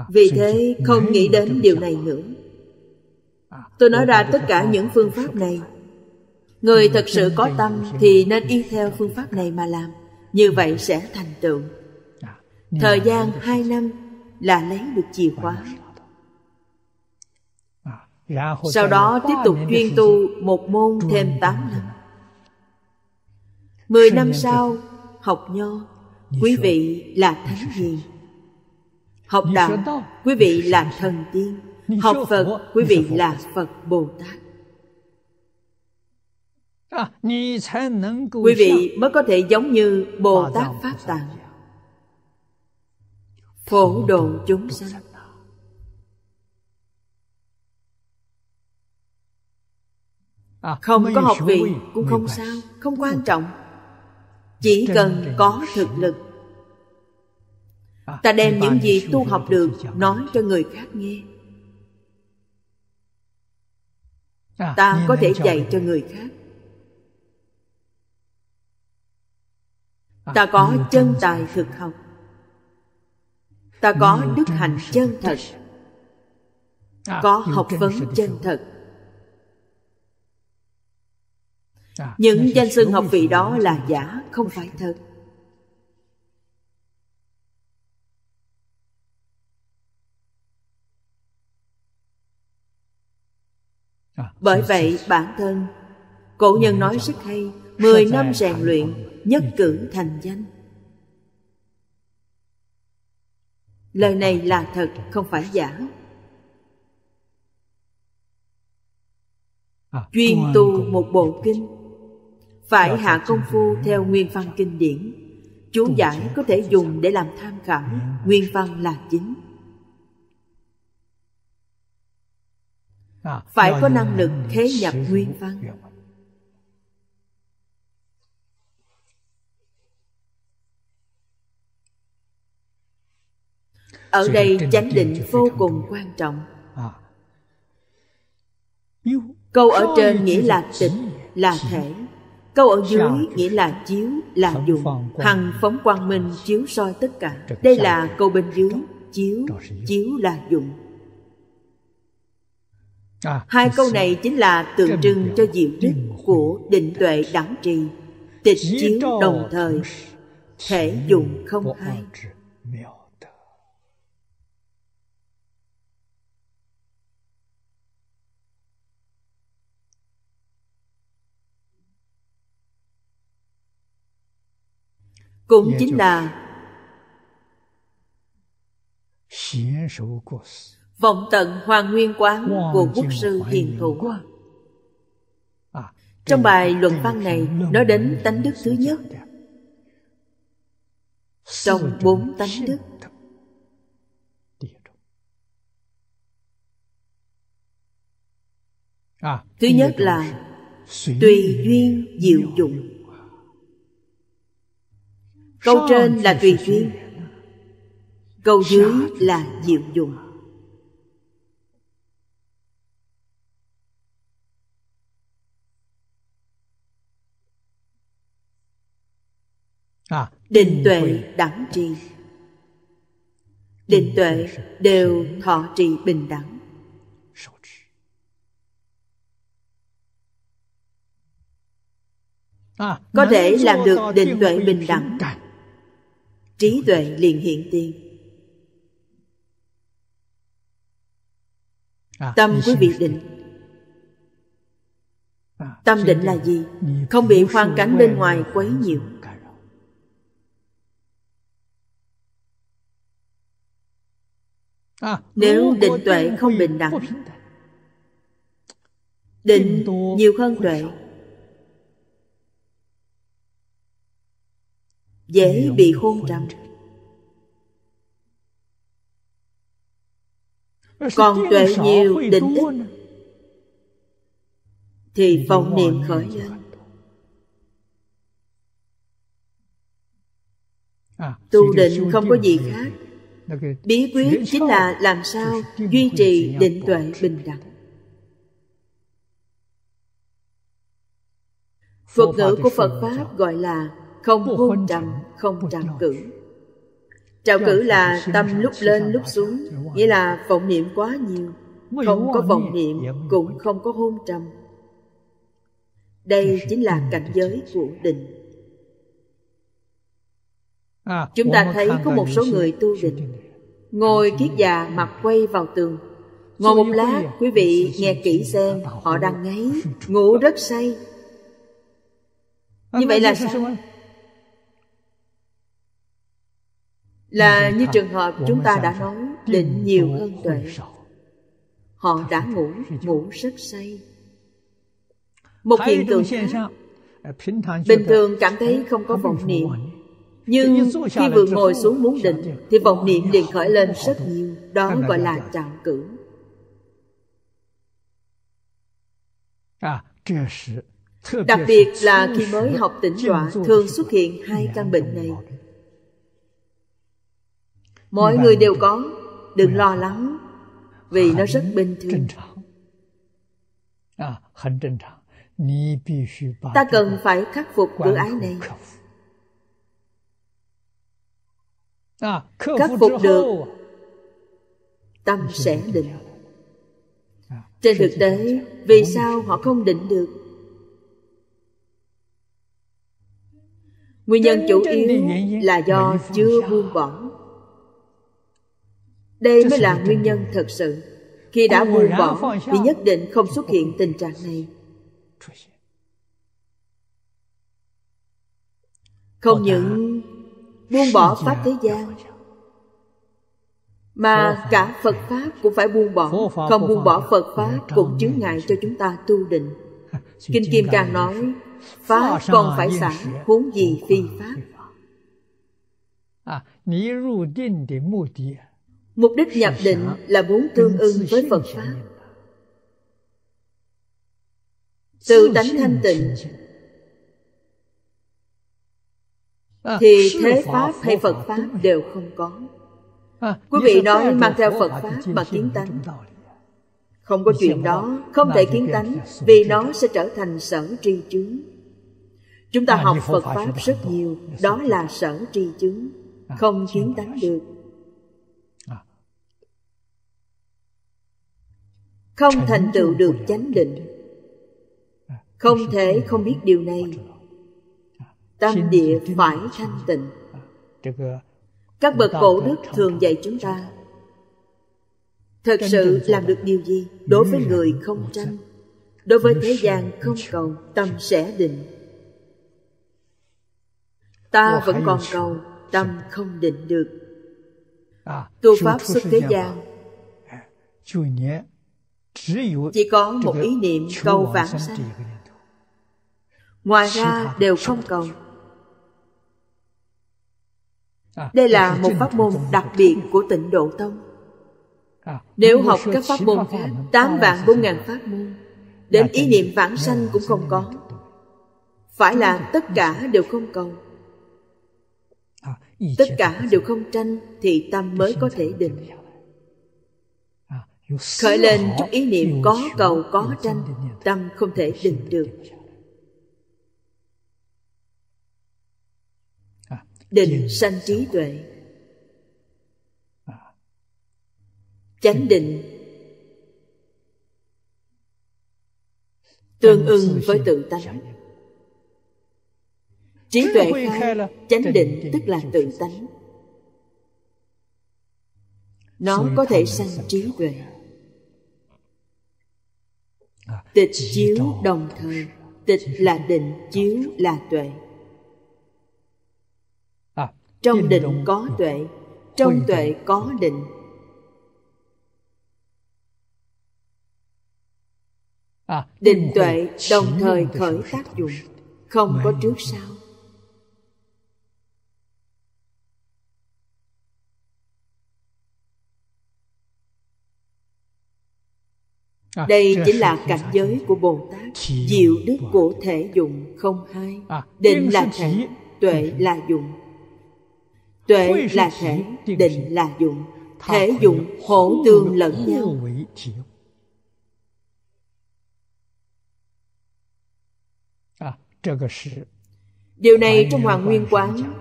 vì thế không nghĩ đến điều này nữa à, tôi nói ra tất cả những phương pháp này người thật sự có tâm thì nên y theo phương pháp này mà làm như vậy sẽ thành tựu à, thời gian hai năm là lấy được chìa khóa à, sau đó tiếp tục chuyên tu một môn thêm tám năm mười năm sau học nho quý vị là thánh hiền học đạo quý vị là thần tiên học phật quý vị là phật bồ tát à, quý vị mới có thể giống như bồ tát pháp tạng phổ độ chúng sanh à, không có học vị cũng không sao không quan trọng chỉ cần có thực lực ta đem những gì tu học được nói cho người khác nghe à, à, ta có thể dạy cho người khác ta có chân tài thực học ta có đức hạnh chân thật à, có học vấn chân thật những danh xưng học vị đó là giả không phải thật À, bởi à, vậy bản thân cổ nhân nói rất hay mười năm rèn luyện nhất cử thành danh lời này là thật không phải giả à, chuyên tu một bộ kinh phải hạ công phu theo nguyên văn kinh điển chú giải có thể dùng để làm tham khảo dạ. nguyên văn là chính phải có năng lực thế nhập nguyên văn ở đây chánh định vô cùng quan trọng à. câu ở trên nghĩa là tịnh là thể câu ở dưới nghĩa là chiếu là dụng hằng phóng quang minh chiếu soi tất cả đây là câu bên dưới chiếu chiếu là dụng À, hai câu này chính là tượng trưng cho diệu đức của định tuệ đẳng trì tịch chiếu đồng thời thể dụng không hai cũng chính là vọng tận hoàng nguyên quán của quốc sư hiền thủ à, trong bài luận văn này nói đến tánh đức thứ nhất trong bốn tánh đức à, thứ nhất là tùy duyên diệu dụng câu trên là tùy duyên câu dưới là diệu dụng À, định tuệ đẳng tri định tuệ đều thọ trì bình đẳng à, có thể làm được định tuệ bình đẳng trí tuệ liền hiện tiền à, tâm quý vị định tâm định là gì không bị hoàn cảnh bên ngoài quấy nhiễu À, nếu định tuệ không bình đẳng định nhiều hơn tuệ dễ bị hôn trầm còn tuệ nhiều định ít thì vọng niệm khởi lên à, tu định không có gì khác bí quyết chính là làm sao duy trì định tuệ bình đẳng Thuật ngữ của Phật Pháp gọi là không hôn trầm, không trào cử. Trào cử là tâm lúc lên lúc xuống, nghĩa là vọng niệm quá nhiều. Không có vọng niệm cũng không có hôn trầm. Đây chính là cảnh giới của định. À, chúng ta thấy có một số người tu định ngồi kiết già mặt quay vào tường ngồi một lát quý vị nghe kỹ xem họ đang ngáy ngủ rất say à, như vậy vâng, là sao là như trường hợp chúng ta đã nói định nhiều hơn tuệ họ đã ngủ ngủ rất say một hiện tượng khác ờ, bình thường cảm thấy không có vọng niệm nhưng khi vừa ngồi xuống muốn định thì vọng niệm liền khởi lên rất nhiều đó gọi là trạng cử à, đặc biệt là khi mới học tỉnh tọa thường xuất hiện hai căn bệnh này mọi người đều có đừng lo lắng vì nó rất bình thường à, ta cần phải khắc phục cửa ái này À, khắc phục được tâm sẽ định à, trên thực tế vì sao họ không định được nguyên nhân chủ yếu là do chưa buông bỏ đây mới là nguyên nhân thật sự khi đã buông bỏ thì nhất định không xuất hiện tình trạng này không những buông bỏ pháp thế gian mà cả phật pháp cũng phải buông bỏ không buông bỏ phật pháp cũng dạ, chướng ngại cho chúng ta tu định kinh kim càng nói pháp còn phải xả huống gì phi pháp à, mục đích nhập định là muốn tương ưng với phật pháp từ tánh thanh tịnh À, thì thế pháp hay phật pháp đều không có à, quý vị nói mang theo phật pháp mà kiến tánh à, không có chuyện đó không thể kiến tánh vì nó sẽ trở thành sở tri chứng. chúng ta học phật pháp rất nhiều đó là sở tri chứng, không kiến tánh được không thành tựu được chánh định không thể không biết điều này Tâm địa phải thanh tịnh ờ, Các bậc cổ đức thường dạy chúng ta Thật sự làm được điều gì Đối với người không tranh Đối với thế gian không cầu Tâm sẽ định Ta vẫn còn cầu Tâm không định được à, Tu Pháp xuất thế gian à, Chỉ có một ý niệm cầu vãng sanh Ngoài ra đều không cầu Ờ, đây là ờ, một pháp môn đặc biệt của tịnh độ tông ờ, nếu học các pháp môn khác tám vạn bốn ngàn pháp môn dạ, đến ý niệm vãng dạ, sanh cũng không có phải là tất cả đều không cầu tất cả đều không tranh thì tâm mới có thể định khởi lên chút ý niệm có cầu có tranh tâm không thể định được định sanh trí tuệ chánh định tương ưng với tự tánh trí tuệ khai chánh định tức là tự tánh nó có thể sanh trí tuệ à, tịch chiếu đồng thời tịch là định chiếu là tuệ trong định có à, tuệ trong tuệ có định định tuệ đồng thời khởi tác dụng không có trước sau à, Đây chính là cảnh giới của Bồ Tát Diệu đức của thể dụng không hai à, Định là thể, tuệ là dụng tuệ là thể định là dụng thể dụng hỗ tương lẫn nhau à, điều này trong hoàng nguyên quán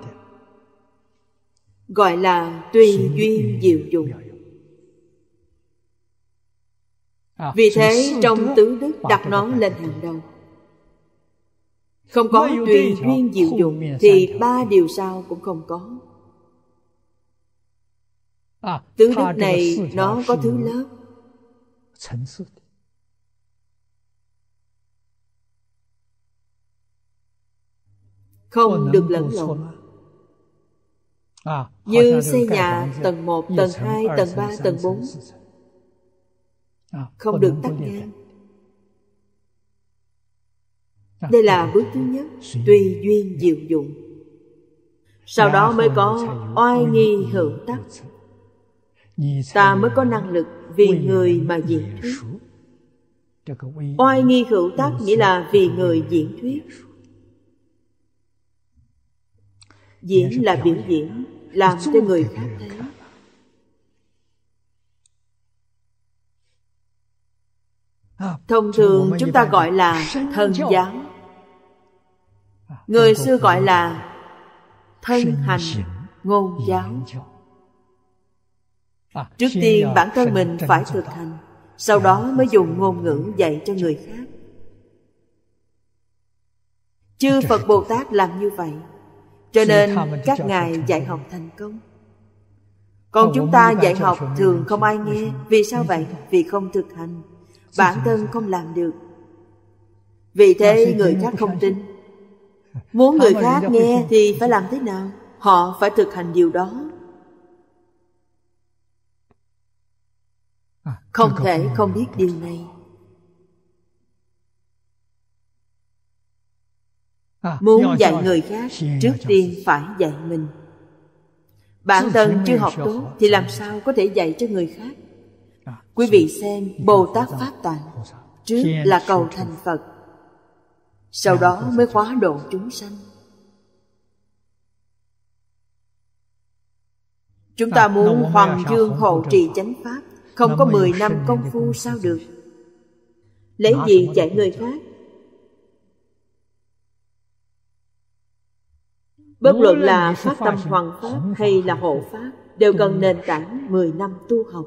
gọi là tùy duyên diệu dụng à, vì thế trong tứ đức đặt nó lên hàng đầu không có tùy duyên diệu dụng thì ba điều sau cũng không có tướng đức này nó có thứ lớp không được lẫn lộn à, như xây nhà tầng 1, tầng 2, tầng 3, tầng 4 à, Không được tắt ngang à. Đây là bước thứ nhất Tùy duyên diệu dụng Sau đó mới có oai nghi hữu tắc ta mới có năng lực vì người mà diễn thuyết oai nghi hữu tác nghĩa là vì người diễn thuyết diễn là biểu diễn làm cho người khác thấy à, thông thường chúng ta gọi là thân giáo à, người xưa gọi là thân hành ngôn giáo À, trước tiên bản thân mình phải thực hành sau đó dạ, mới dùng ngôn ngữ dạy cho người khác chư phật bồ tát làm như vậy cho nên các ngài dạy học thành công còn chúng ta dạy học thường không ai nghe vì sao vậy vì không thực hành bản thân không làm được vì dạ, thế người khác không tin dạ. muốn người khác nghe thì phải làm thế nào họ phải thực hành điều đó không thể không biết điều này à, muốn dạy người khác trước tiên phải dạy mình bản thân chưa học tốt thì làm sao có thể dạy cho người khác à, quý vị xem bồ tát pháp tạng trước là cầu thành phật sau dạ, đó mới khóa độ chúng sanh chúng à, ta muốn hoàng dương hộ trì chánh pháp không có 10 năm công phu sao được Lấy gì dạy người khác Bất luận là phát tâm hoàng pháp hay là hộ pháp Đều cần nền tảng 10 năm tu học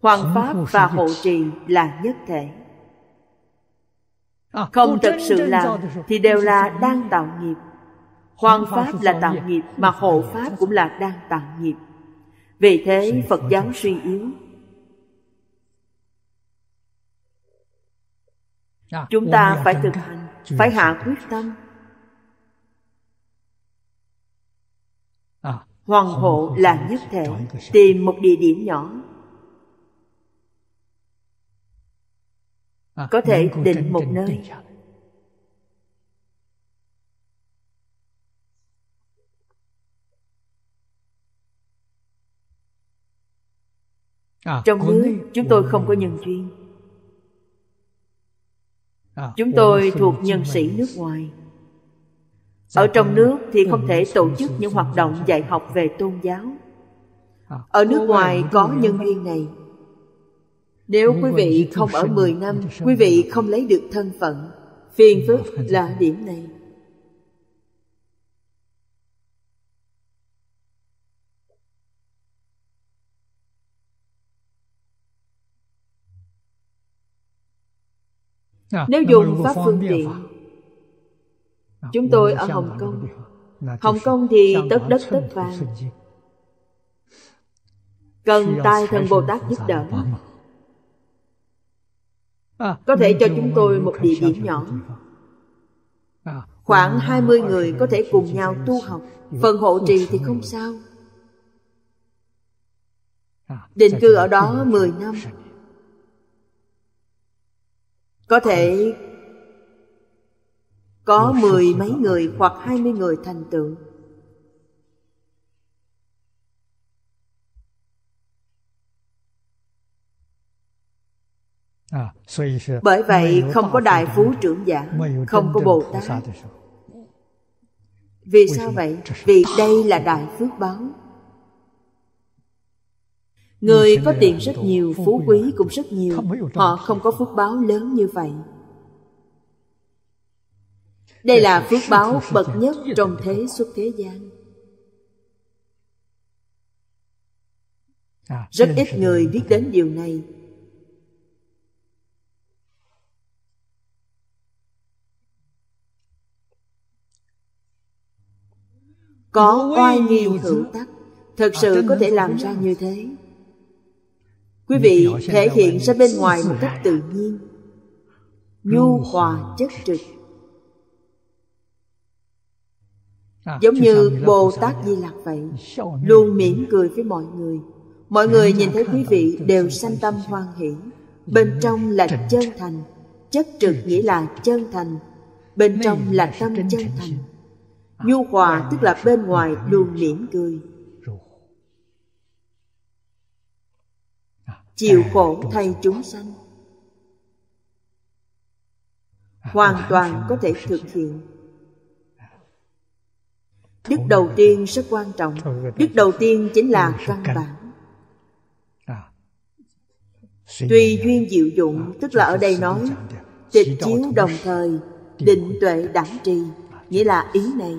Hoàng pháp và hộ trì là nhất thể à, Không thực sự làm thì đều là đang tạo nghiệp Hoàng pháp là tạo nghiệp mà hộ pháp cũng là đang tạo nghiệp vì thế Phật giáo suy yếu à, Chúng ta phải thực hành Phải hạ quyết tâm à, Hoàng hộ là nhất thể Tìm một địa điểm nhỏ à, Có thể định một nơi À, trong nước chúng tôi không có nhân duyên à, chúng tôi thuộc nhân sĩ nước ngoài dạ, ở trong nước thì không thể tổ chức những hoạt động dạy học về tôn giáo à, ở nước ngoài có nhân duyên này nếu quý vị không ở 10 năm quý vị không lấy được thân phận phiền phức là điểm này nếu dùng pháp phương tiện dạ, dạ, dạ, à, chúng tôi ở hồng kông hồng kông thì tất đất tất vàng cần tai thần bồ tát giúp đỡ có thể cho chúng tôi một địa điểm nhỏ khoảng 20 người có thể cùng nhau tu học phần hộ trì thì không sao à, định cư ở đó 10 năm có thể ờ. có dạ, mười mấy người hoặc hai mươi người thành tựu à, bởi vậy không có đại phú trưởng giả không có bồ tát vì sao vậy vì đây là đại phước báo Người có tiền rất nhiều, phú quý cũng rất nhiều Họ không có phước báo lớn như vậy Đây là phước báo bậc nhất trong thế xuất thế gian à, Rất ít người biết đến điều này Có oai nghi hữu tắc Thật sự có thể làm ra như thế quý vị thể hiện ra bên ngoài một cách tự nhiên nhu hòa chất trực à, giống như bồ tát di lặc vậy luôn mỉm cười với mọi người mọi người nhìn thấy quý vị đều sanh tâm hoan hỷ bên trong là chân thành chất trực nghĩa là chân thành bên trong là tâm chân thành nhu à, hòa à, tức là bên ngoài luôn mỉm cười chịu à, khổ thay chúng sanh à, hoàn toàn có thể thực hiện đức đầu tiên rất quan trọng đức đầu tiên chính là căn bản à. tuy duyên diệu dụng tức là ở đây nói tịch chiếu đồng thời định tuệ đẳng trì nghĩa là ý này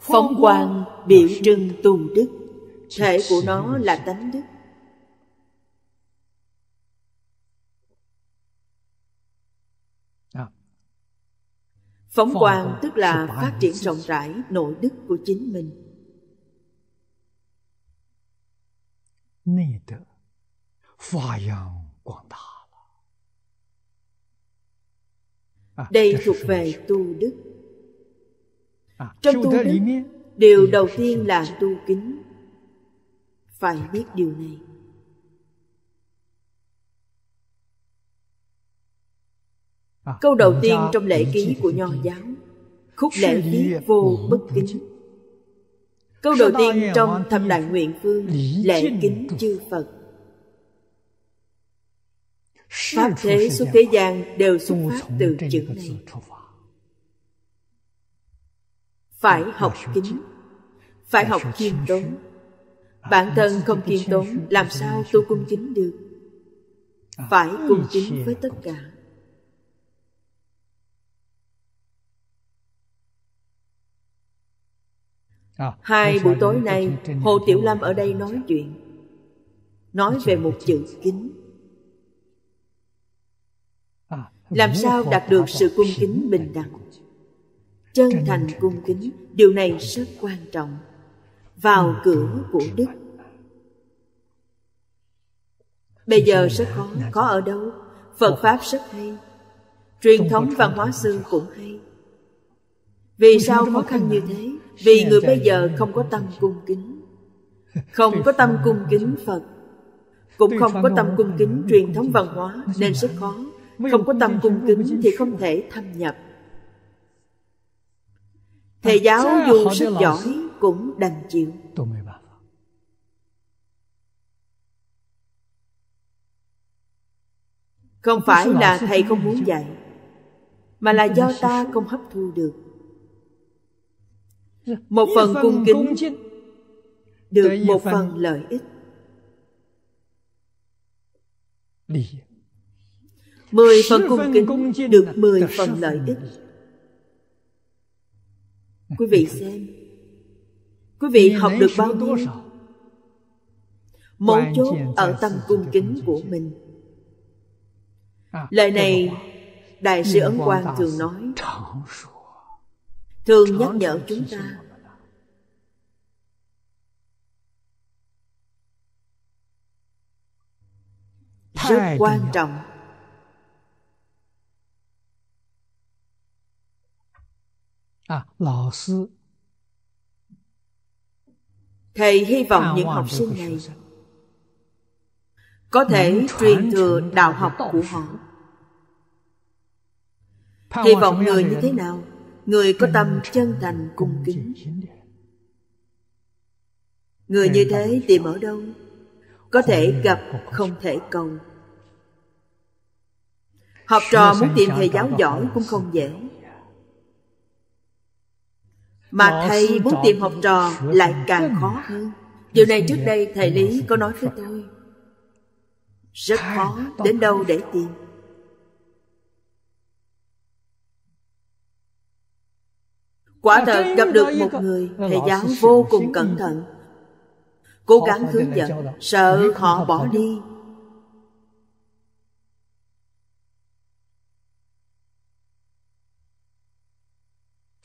phóng quang biểu trưng tu đức thể của nó là tánh đức phóng quang tức là phát triển rộng rãi nội đức của chính mình nội đức à, đây thuộc về tu đức à, trong tu đức điều đầu tiên là tu kính phải biết điều này câu đầu tiên trong lễ ký của nho giáo khúc lễ ký vô bất kính câu đầu tiên trong thập đại nguyện phương lễ kính chư phật pháp thế xuất thế gian đều xuất phát từ chữ này phải học kính phải học khiêm tốn bản thân không khiêm tốn làm sao tu à, cung kính được phải cung kính với tất cả Ờ, Hai buổi tối nay Hồ Tiểu Lam ở đây nói chuyện Nói về một chữ kính Làm sao đạt được sự cung kính bình đẳng Chân thành cung kính Điều này rất quan trọng Vào cửa của Đức Bây giờ rất khó có ở đâu Phật Pháp rất hay Truyền thống văn hóa xưa cũng hay Vì sao khó khăn như thế vì người bây giờ không có tâm cung kính không có tâm cung kính phật cũng không có tâm cung kính truyền thống văn hóa nên rất khó không có tâm cung kính thì không thể thâm nhập thầy giáo dù rất giỏi cũng đành chịu không phải là thầy không muốn dạy mà là do ta không hấp thu được một phần cung kính được một phần lợi ích mười phần cung kính được mười phần lợi ích quý vị xem quý vị học được bao nhiêu mấu chốt ở tâm cung kính của mình à, lời này đại sư ấn quang thường nói thường nhắc nhở chúng ta rất quan trọng à, thầy hy vọng những học sinh này có thể truyền thừa đạo học của họ hy vọng người như thế nào người có tâm chân thành cung kính người như thế tìm ở đâu có thể gặp không thể cầu học trò muốn tìm thầy giáo giỏi cũng không dễ mà thầy muốn tìm học trò lại càng khó hơn điều này trước đây thầy lý có nói với tôi rất khó đến đâu để tìm quả thật gặp được một người thầy giáo vô cùng cẩn thận cố gắng hướng dẫn sợ họ bỏ đi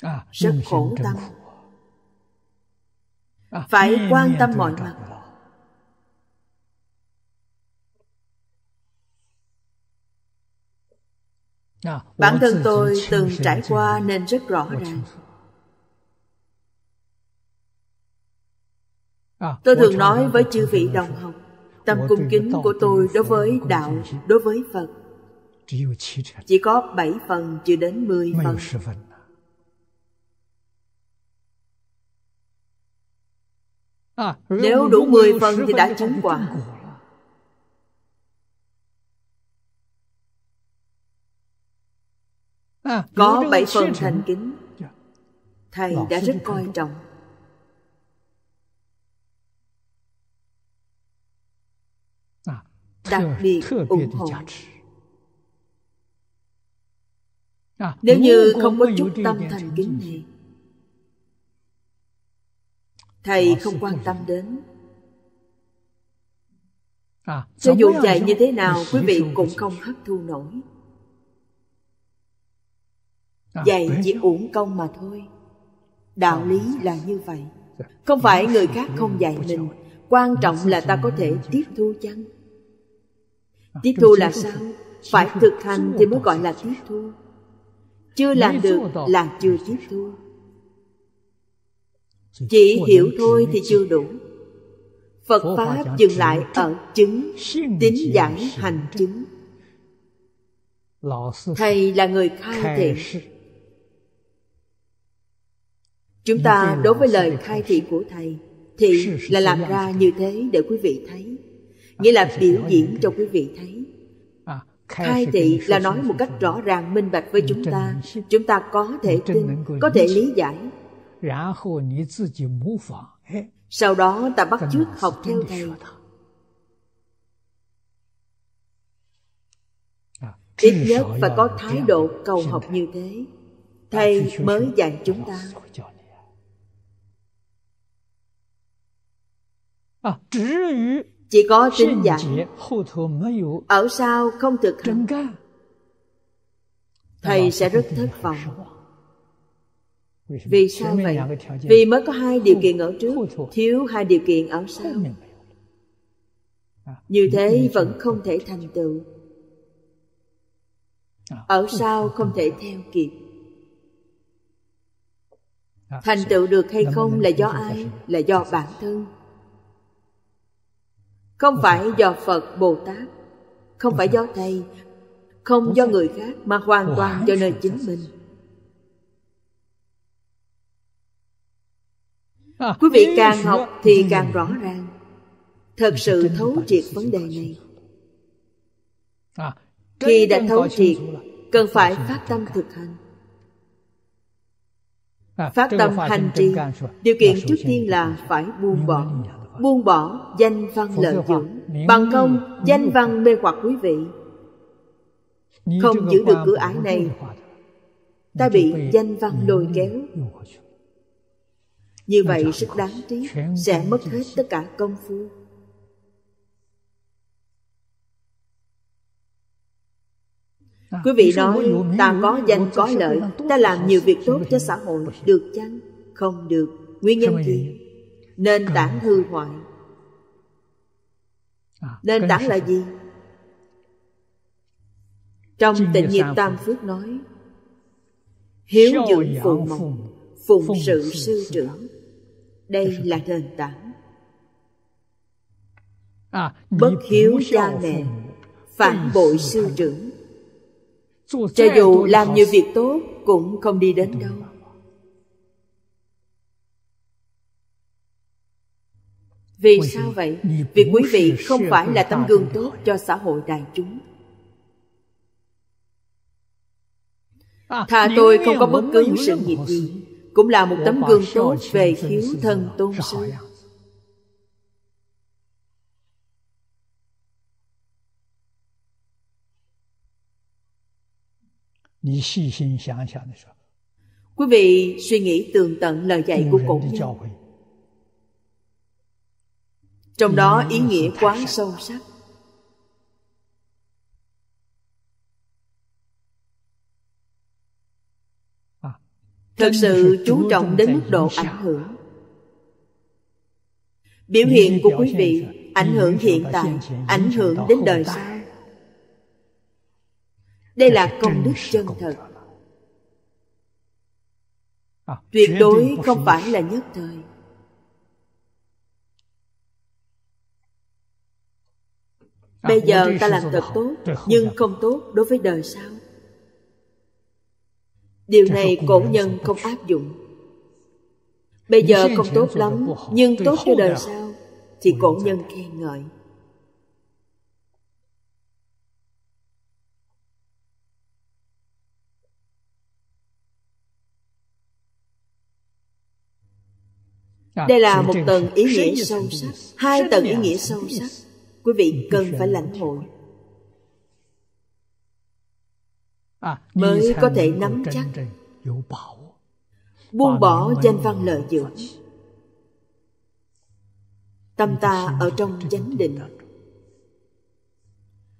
à, rất khổ tâm à, phải quan tâm mọi mặt à, bản thân tôi từng trải qua nên rất rõ ràng tôi thường nói với chư vị đồng học tâm cung kính của tôi đối với đạo đối với phật chỉ có 7 phần chưa đến 10 phần Nếu đủ 10 phần thì đã chứng quả Có 7 phần thành kính Thầy đã rất coi trọng đặc biệt ủng hộ nếu như không có chút tâm thành kính này thầy không quan tâm đến cho dù dạy như thế nào quý vị cũng không hấp thu nổi dạy chỉ uổng công mà thôi đạo lý là như vậy không phải người khác không dạy mình quan trọng là ta có thể tiếp thu chăng À, tiếp thu là sao phải thực hành thì mới gọi là tiếp thu chưa làm được là chưa tiếp thu chỉ hiểu thôi thì chưa đủ phật pháp dừng lại ở chứng tín giảng hành chứng thầy là người khai thị chúng ta đối với lời khai thị của thầy thì là làm ra như thế để quý vị thấy nghĩa là biểu diễn cho quý vị thấy khai thị là nói một cách rõ ràng minh bạch với chúng ta chúng ta có thể tin có thể lý giải sau đó ta bắt chước học theo thầy ít nhất phải có thái độ cầu học như thế thầy mới dạy chúng ta à, 至于 chỉ có tính giả ở sau không thực hành thầy sẽ rất thất vọng vì sao vậy vì mới có hai điều kiện ở trước thiếu hai điều kiện ở sau à, như thế vẫn à, không thể thành tựu ở sau không thể theo kịp à, thành tựu được hay không là do ai là do bản thân không phải do phật bồ tát không phải do thầy không do người khác mà hoàn toàn do nơi chính mình quý vị càng học thì càng rõ ràng thật sự thấu triệt vấn đề này khi đã thấu triệt cần phải phát tâm thực hành phát tâm hành trì điều kiện trước tiên là phải buông bỏ buông bỏ danh văn lợi dưỡng bằng công danh văn mê hoặc quý vị không giữ được cửa ải này ta bị danh văn lôi kéo như vậy rất đáng tiếc sẽ mất hết tất cả công phu à, quý vị nói ta có danh có lợi ta làm nhiều việc tốt cho xã hội được chăng không được nguyên nhân gì nền tảng hư hoại à, nền tảng là gì trong tịnh nhiệt tam phước nói hiếu dưỡng phụ mẫu phụng sự sư trưởng đây là nền tảng à, bất hiếu cha mẹ phản bội sư trưởng cho dù làm nhiều việc tốt cũng không đi đến đâu vì sao vậy vì quý vị không phải là tấm gương tốt cho xã hội đại chúng à, thà tôi không có bất cứ sự nghiệp gì cũng là một tấm gương tốt về hiếu thân tôn sư quý vị suy nghĩ tường tận lời dạy của cổ nhân trong đó ý nghĩa quá sâu sắc à, thật sự chú trọng đến mức độ ảnh hưởng biểu hiện của quý vị ảnh hưởng hiện tại ảnh hưởng đến đời sau đây là công đức chân thật à, tuyệt đối không phải là nhất thời bây giờ ta làm thật tốt nhưng không tốt đối với đời sau điều này cổ nhân không áp dụng bây giờ không tốt lắm nhưng tốt cho đời sau thì cổ nhân khen ngợi à, đây là một tầng ý nghĩa sâu sắc hai tầng ý nghĩa sâu sắc quý vị cần phải lãnh hội mới à, có thể nắm chắc buông bỏ danh văn lợi dưỡng tâm ta ở trong chánh định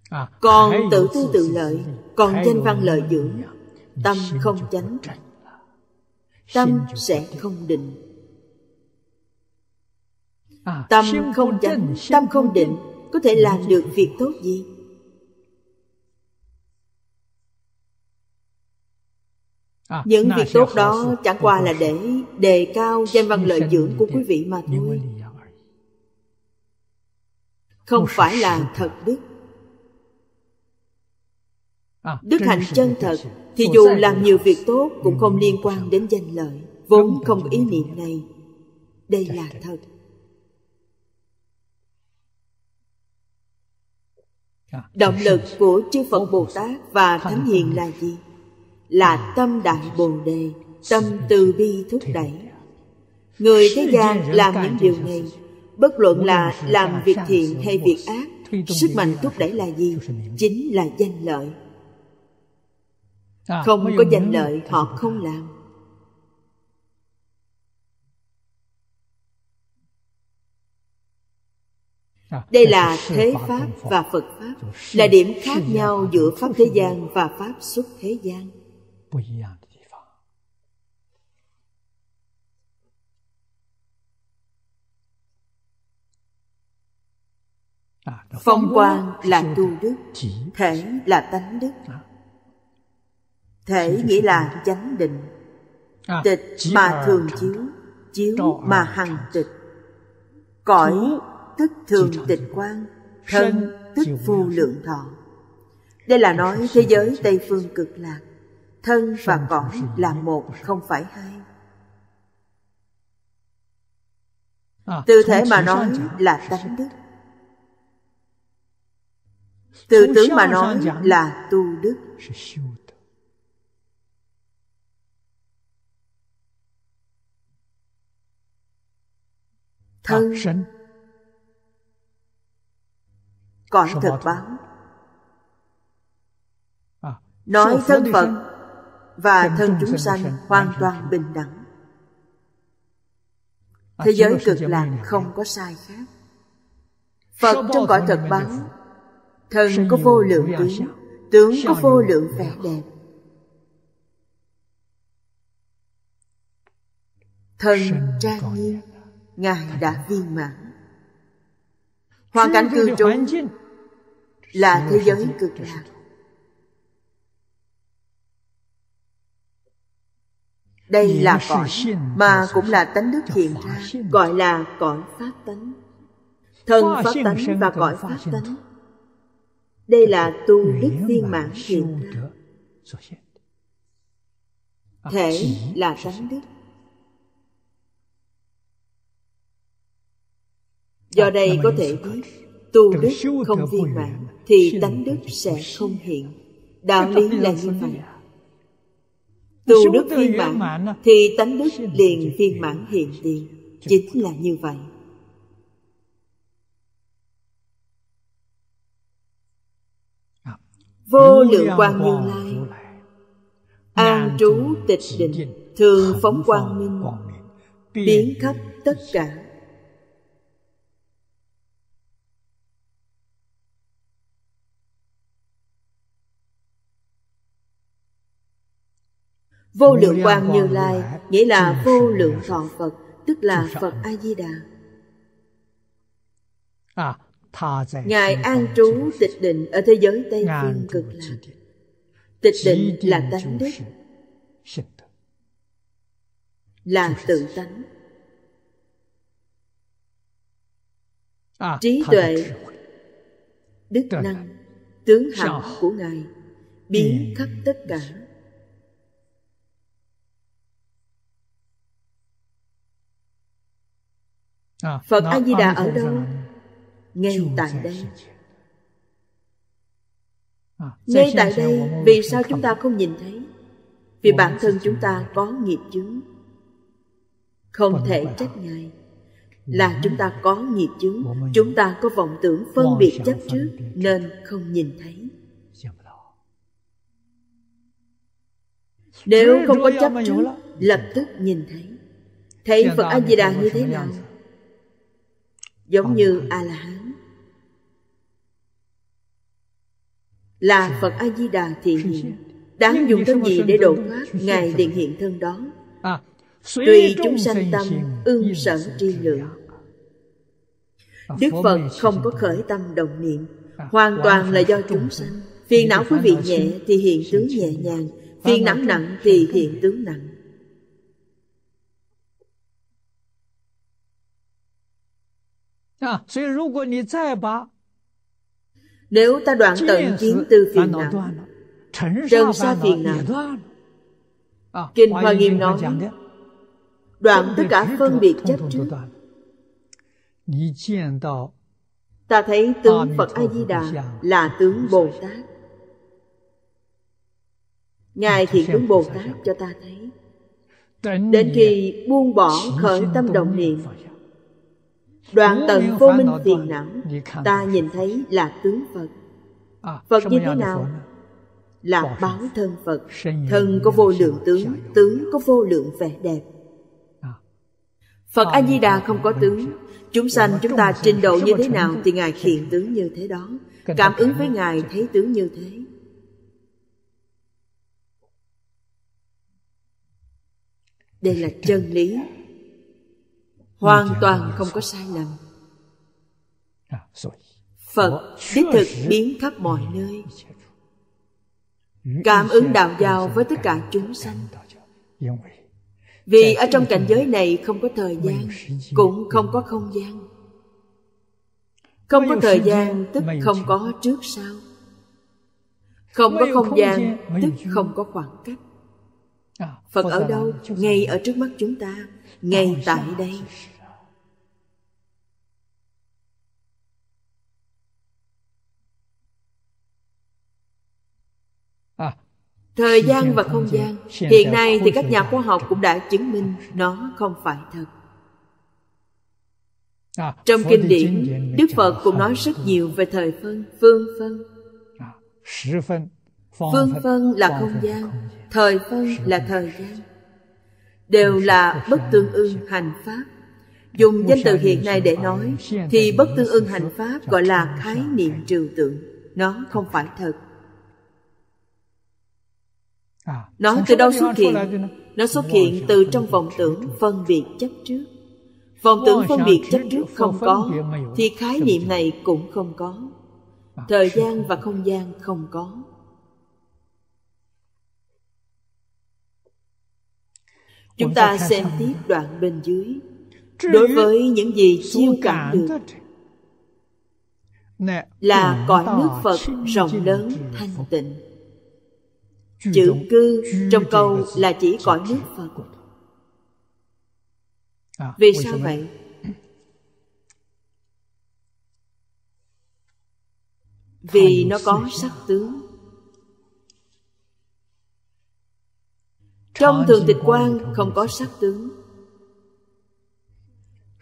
à, còn tự tư tự lợi còn danh văn lợi dưỡng tâm không chánh tâm sẽ không định à, tâm không chánh tâm không định có thể làm được việc tốt gì à, những việc tốt đó chẳng qua là để đề cao danh văn lợi dưỡng của quý vị mà thôi không phải là thật đức à, đức hạnh chân thật thì dù làm nhiều việc tốt cũng không liên quan đến danh lợi vốn không có ý niệm này đây là thật động lực của chư phật bồ tát và thánh hiền là gì là tâm đại bồ đề tâm từ bi thúc đẩy người thế gian làm những điều này bất luận là làm việc thiện hay việc ác sức mạnh thúc đẩy là gì chính là danh lợi không có danh lợi họ không làm đây là thế pháp và phật pháp là điểm khác nhau giữa pháp thế gian và pháp xuất thế gian phong quan là tu đức thể là tánh đức thể nghĩa là chánh định tịch mà thường chiếu chiếu mà hằng tịch cõi tức thường tịch quan thân tức vô lượng thọ đây là nói thế giới tây phương cực lạc thân và cõi là một không phải hai à, từ thể mà nói là tánh đức từ tướng mà nói là tu đức thân còn thật báo à, nói thân phận và thân chúng sanh hoàn toàn bình đẳng à, thế giới cực lạc không có sai khác phật trong cõi thật báo thân có vô lượng tướng tướng có vô lượng vẻ đẹp thân trang nghiêm ngài đã viên mãn hoàn cảnh cư trú là thế giới cực lạc đây là cõi mà cũng là tánh đức hiện ra gọi là cõi pháp tánh thân pháp tánh và cõi pháp tánh đây là tu đức viên mãn hiện ra thể là tánh đức do đây có thể biết tu đức không viên mãn thì tánh đức sẽ không hiện đạo lý là như vậy tu đức viên mãn thì tánh đức liền viên mãn hiện tiền chính là như vậy vô lượng quan như lai an trú tịch định thường phóng quang minh biến khắp tất cả Vô lượng quang như lai Nghĩa là vô lượng thọ Phật Tức là Phật A-di-đà à, Ngài an trú tịch định Ở thế giới Tây Phương cực lạc Tịch định là tánh đức Là tự tánh à, Trí tuệ Đức năng Tướng hạnh của Ngài Biến khắp tất cả Ờ, phật a di đà ở đâu ngay tại đây ờ, ngay tại đây vì sao chúng ta không nhìn thấy vì bản thân chúng ta có nghiệp chướng không thể trách ngài là chúng ta có nghiệp chướng chúng ta có vọng tưởng phân biệt chấp trước nên không nhìn thấy nếu không có chấp trước lập tức nhìn thấy thấy phật a di đà như thế nào giống như a la hán là phật a di đà thì hiện đáng dùng thân gì để độ thoát ngài liền hiện thân đó à, tùy chúng sanh tâm ương sở tri lượng à, đức phật không có khởi tâm đồng niệm à, hoàn toàn là do chúng sanh phiền não quý vị nhẹ thì hiện tướng nhẹ nhàng phiền não nặng thì hiện tướng nặng nếu ta đoạn tận kiến tư phiền não trần xa phiền não kinh hoa nghiêm nói đoạn tất cả phân biệt chấp trước ta thấy tướng phật a di đà là tướng bồ tát ngài thì tướng bồ tát cho ta thấy đến khi buông bỏ khởi tâm động niệm đoạn tận vô minh phiền não ta nhìn thấy là tướng phật à, phật như thế nào là báo thân phật thân có vô lượng tướng tướng có vô lượng vẻ đẹp à. phật a di đà không có tướng chúng sanh chúng ta trình độ như thế nào thì ngài hiện tướng như thế đó cảm ứng với ngài thấy tướng như thế đây là chân lý hoàn toàn không có sai lầm à, phật đích thực biến khắp mọi ừ, nơi ừ, cảm ứng ừ, đạo giao với tất cả chúng sanh vì ở trong cảnh giới này không có thời gian cũng không có không gian không có thời gian tức không có trước sau không có không gian tức không có khoảng cách à, phật ở đâu ngay ở trước mắt chúng ta ngay tại đây à, thời gian và không gian hiện nay thì các nhà khoa học cũng đã chứng minh nó không phải thật à, trong kinh điển đức phật cũng nói rất nhiều về thời phân phương phân à, phương phân là không gian thời phân là thời gian đều là bất tương ưng hành pháp dùng danh từ hiện nay để nói thì bất tương ưng hành pháp gọi là khái niệm trừu tượng nó không phải thật nó từ đâu xuất hiện nó xuất hiện từ trong vòng tưởng phân biệt chấp trước vòng tưởng phân biệt chấp trước không có thì khái niệm này cũng không có thời gian và không gian không có Chúng ta xem tiếp đoạn bên dưới Đối với những gì chiêu cảm được Là cõi nước Phật rộng lớn thanh tịnh Chữ cư trong câu là chỉ cõi nước Phật Vì sao vậy? Vì nó có sắc tướng Trong thường tịch quan không có sắc tướng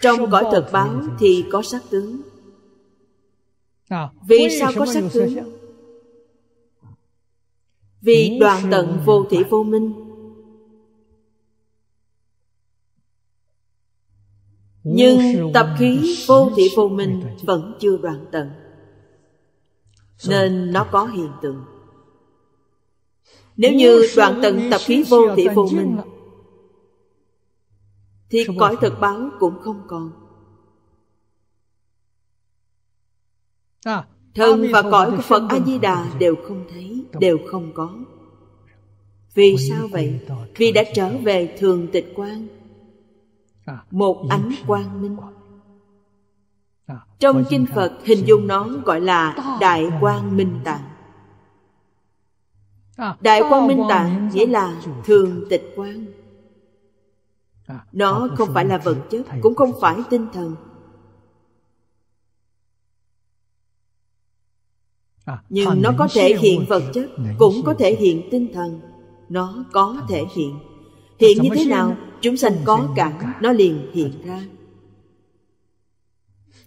Trong cõi thật báo thì có sắc tướng à, Vì sao có sắc tướng? Vì đoàn tận vô thị vô minh Nhưng tập khí vô thị vô minh vẫn chưa đoàn tận Nên nó có hiện tượng nếu như đoạn tận tập khí vô thị vô minh Thì cõi thực báo cũng không còn à, Thân và cõi của Phật A-di-đà đều không thấy Đều không có Vì sao vậy? Vì đã trở về thường tịch quan à, Một ánh quang minh à, Trong kinh Phật hình dung nó gọi là Đại Quang Minh Tạng À, đại quang minh tạng nghĩa là thường tịch quan à, nó không phải là vật chất cũng không phải tinh thần à, nhưng nó có thể hiện vật chất cũng có thể hiện tinh thần nó có thể hiện hiện như thế nào chúng sanh có cảm nó liền hiện ra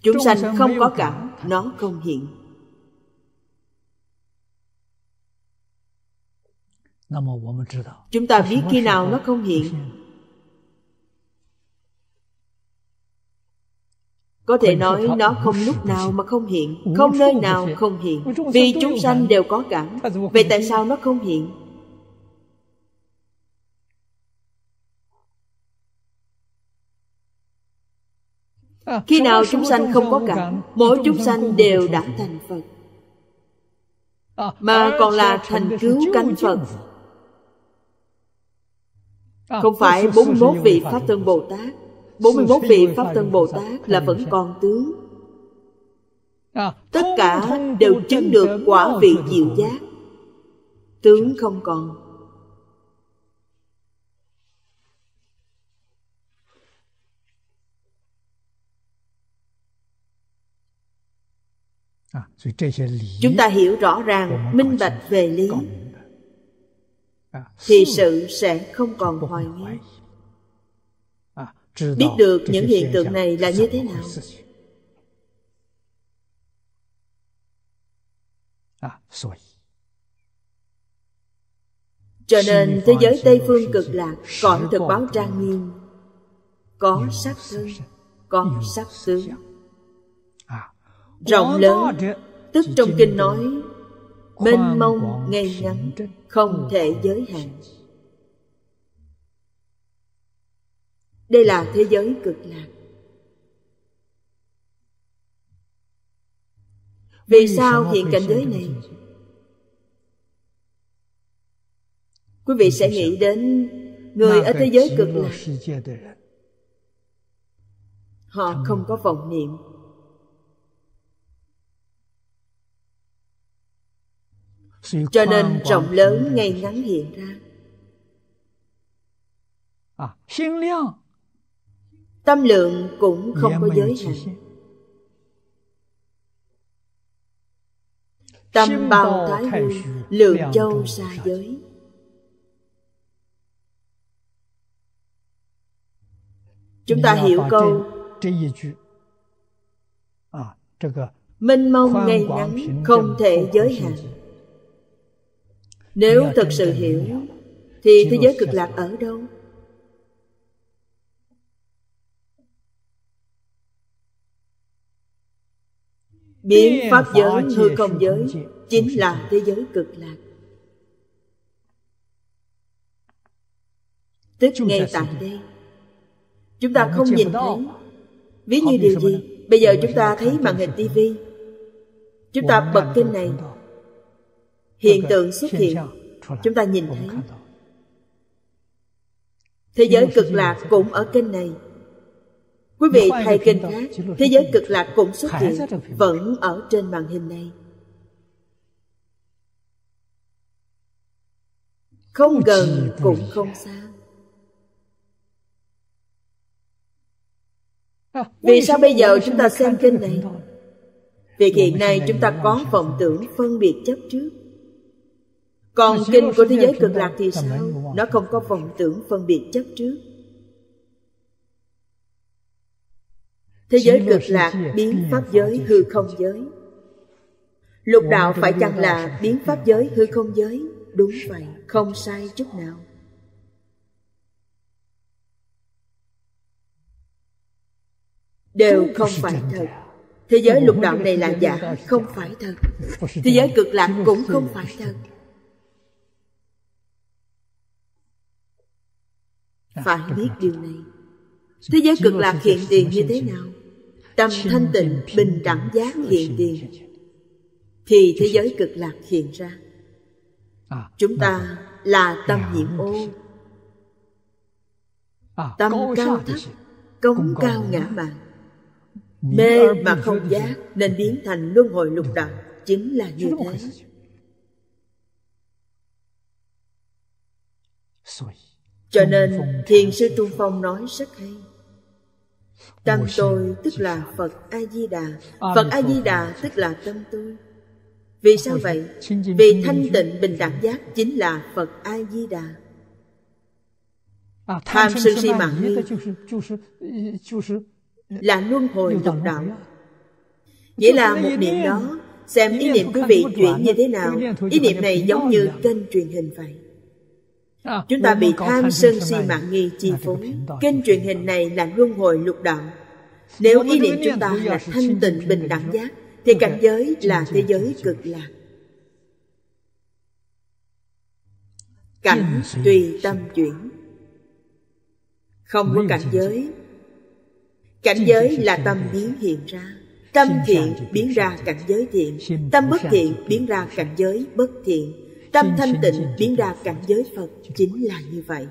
chúng sanh không có cảm nó không hiện chúng ta biết khi nào nó không hiện có thể nói nó không lúc nào mà không hiện không nơi nào không hiện vì chúng sanh đều có cảm vậy tại sao nó không hiện à, khi nào chúng sanh không có cảm mỗi chúng sanh đều đã thành phật à, mà à, còn là thành cứu cánh phật Ờ. Không phải 41 vị Pháp Thân Bồ Tát 41 vị Pháp Thân Bồ Tát là vẫn còn tướng ờ. ờ. Tất cả đều chứng được quả vị diệu giác Tướng không còn à, Chúng ta hiểu rõ ràng, minh bạch về lý thì sự sẽ không còn hoài nghi à, biết được những hiện tượng này là như thế nào à, cho nên thế giới tây phương cực lạc còn thực báo trang nghiêm có sắc thân có sắc tướng à, rộng lớn tức trong kinh nói mênh mông ngay ngắn không thể giới hạn đây là thế giới cực lạc vì sao hiện cảnh giới này quý vị sẽ nghĩ đến người ở thế giới cực lạc họ không có vọng niệm cho nên rộng lớn ngay ngắn hiện ra à, tâm lượng cũng không dạ, có giới hạn tâm bao thái hư lượng châu xa giới chúng ta hiểu câu à, minh mông ngay ngắn không thể giới hạn nếu thật sự hiểu Thì thế giới cực lạc ở đâu? Biến Pháp giới hư không giới Chính là thế giới cực lạc Tức ngay tại đây Chúng ta ờ, không nhìn thấy Ví như điều gì Bây giờ ờ, chúng ta thấy màn hình tivi Chúng ta bật kênh này hiện tượng xuất hiện chúng ta nhìn thấy thế giới cực lạc cũng ở kênh này quý vị thay kênh khác thế giới cực lạc cũng xuất hiện vẫn ở trên màn hình này không gần cũng không xa à, vì sao bây giờ chúng ta xem kênh này vì hiện nay chúng ta có vọng tưởng phân biệt chấp trước còn kinh của thế giới cực lạc thì sao nó không có vọng tưởng phân biệt chấp trước thế giới cực lạc biến pháp giới hư không giới lục đạo phải chăng là biến pháp giới hư không giới đúng vậy không sai chút nào đều không phải thật thế giới lục đạo này là giả không phải thật thế giới cực lạc cũng không phải thật phải biết điều này thế giới cực lạc hiện tiền như thế nào tâm thanh tịnh bình đẳng giác hiện tiền thì thế giới cực lạc hiện ra à, chúng à, ta à. là dạ, tâm dạ, nhiễm dạ. ô tâm cao thấp công cao ngã mạn mê mà không giác nên biến thành luân hồi lục đạo chính là như thế cho nên thiền sư trung phong nói rất hay tâm tôi tức là phật a di đà phật a di đà tức là tâm tôi vì sao vậy vì thanh tịnh bình đẳng giác chính là phật a di đà à, tham sân si mạng nghi là luân hồi độc đạo nghĩa là một niệm đó xem ý niệm quý vị chuyển như thế nào ý niệm này giống như kênh truyền hình vậy Ờ, chúng ta bị tham sân si mạng nghi chi phối kênh truyền hình này là luân hồi lục đạo nếu ý niệm chúng ta là thanh tịnh bình đẳng giác thì cảnh giới là thế giới cực lạc cảnh tùy tâm chuyển không có cảnh giới cảnh giới là tâm biến hiện ra tâm thiện biến ra cảnh giới thiện tâm bất thiện biến ra cảnh giới bất thiện Tâm thanh tịnh biến ra cảnh giới Phật Chính là như vậy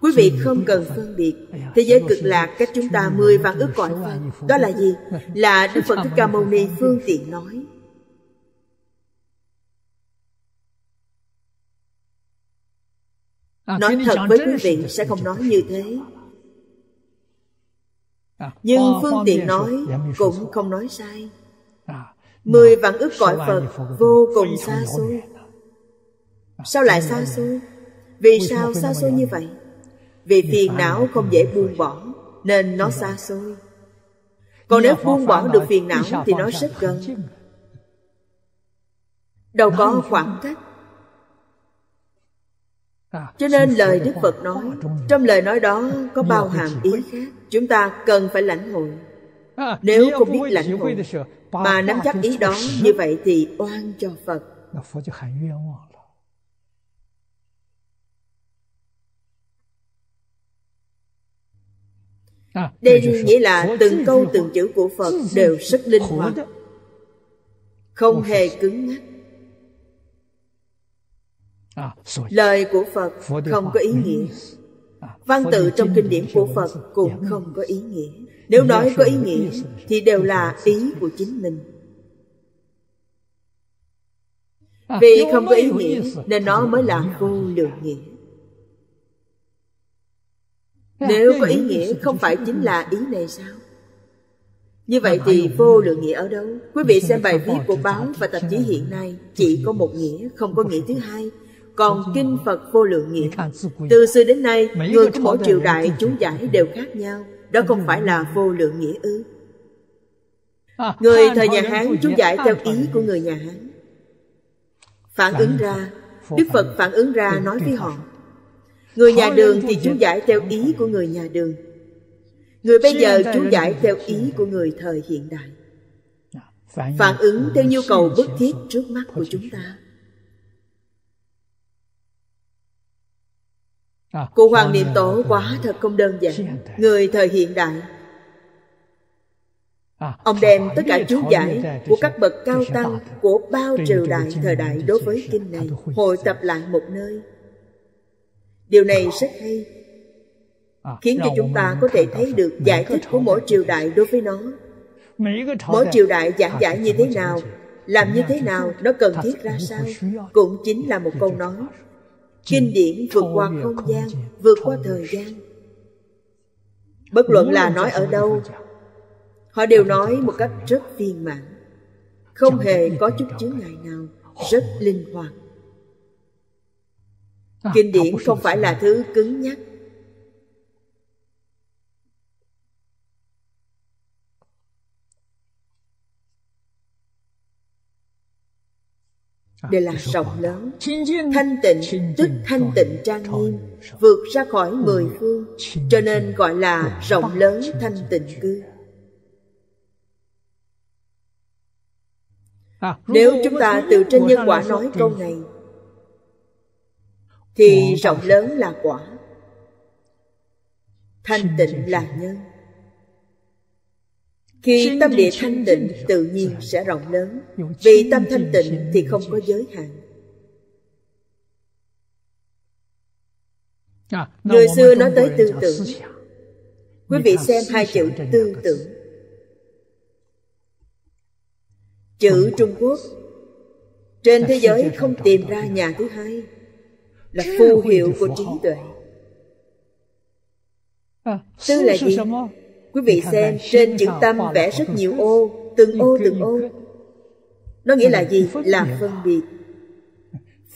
Quý vị không cần phân biệt Thế giới cực lạc cách chúng ta mười vạn ước cõi Phật Đó là gì? Là Đức Phật Thích Ca Mâu Ni phương tiện nói Nói thật với quý vị sẽ không nói như thế Nhưng phương tiện nói cũng không nói sai Mười vạn ước cõi Phật vô cùng xa xôi Sao lại xa à, xôi? Vì sao xa xôi như vậy? Vì phiền não không dễ buông bỏ Nên nó xa xôi Còn nếu buông bỏ được phiền não Thì nó rất gần Đâu có khoảng cách à, cho nên lời Đức Phật nói Trong lời nói đó có bao hàm ý khác Chúng ta cần phải lãnh hội à, Nếu không biết lãnh hội mà nắm chắc ý đó như vậy thì oan cho phật đây à, nghĩa là từng câu từng chữ của phật đều rất linh hoạt không hề cứng nhắc à, lời của phật không có ý nghĩa À, Văn tự trong kinh điển của Phật cũng không có ý nghĩa Nếu nói có ý nghĩa thì đều là ý của chính mình à, Vì không có ý nghĩa nên nó mới là vô lượng nghĩa à, Nếu có ý nghĩa không phải chính là ý này sao? Như vậy thì vô lượng nghĩa ở đâu? Quý vị xem bài viết của báo và tạp chí hiện nay Chỉ có một nghĩa, không có nghĩa thứ hai còn kinh phật vô lượng nghĩa từ xưa đến nay người của mỗi triều đại chú giải đều khác nhau đó không phải là vô lượng nghĩa ư à, người thời nhà hán chú giải theo ý của người nhà hán phản ứng ra đức phật phản ứng ra nói với họ người nhà đường thì chú giải theo ý của người nhà đường người bây giờ chú giải theo ý của người thời hiện đại dạ, phản ứng theo nhu cầu bức thiết trước mắt của chúng ta Cụ Hoàng Niệm Tổ quá thật không đơn giản Người thời hiện đại à, Ông đem tất cả chú giải của các bậc cao tăng của bao triều đại thời đại đối với kinh này hội tập lại một nơi. Điều này rất hay, à, khiến cho chúng ta có thể thấy được giải thích của mỗi triều đại đối với nó. Mỗi triều đại giảng giải như thế nào, làm như thế nào, nó cần thiết ra sao, cũng chính là một câu nói kinh điển vượt qua không gian vượt qua thời gian bất luận là nói ở đâu họ đều nói một cách rất viên mãn không hề có chút chướng ngại nào rất linh hoạt à, kinh điển không phải là thứ cứng nhắc À, đều là rộng lớn thanh tịnh tức thanh tịnh trang nghiêm vượt ra khỏi mười phương cho nên gọi là rộng lớn thanh tịnh cư à, nếu chúng ta từ trên nhân quả nói câu này thì rộng lớn là quả thanh tịnh là nhân khi tâm địa thanh tịnh tự nhiên sẽ rộng lớn vì tâm thanh tịnh thì không có giới hạn à, người xưa nói tới tư tưởng quý vị xem hai chữ tư tưởng chữ trung quốc trên thế giới không tìm ra nhà thứ hai là phù hiệu của trí tuệ à, tư là gì Quý vị xem trên chữ tâm vẽ rất nhiều ô Từng ô từng ô Nó nghĩa là gì? Là phân biệt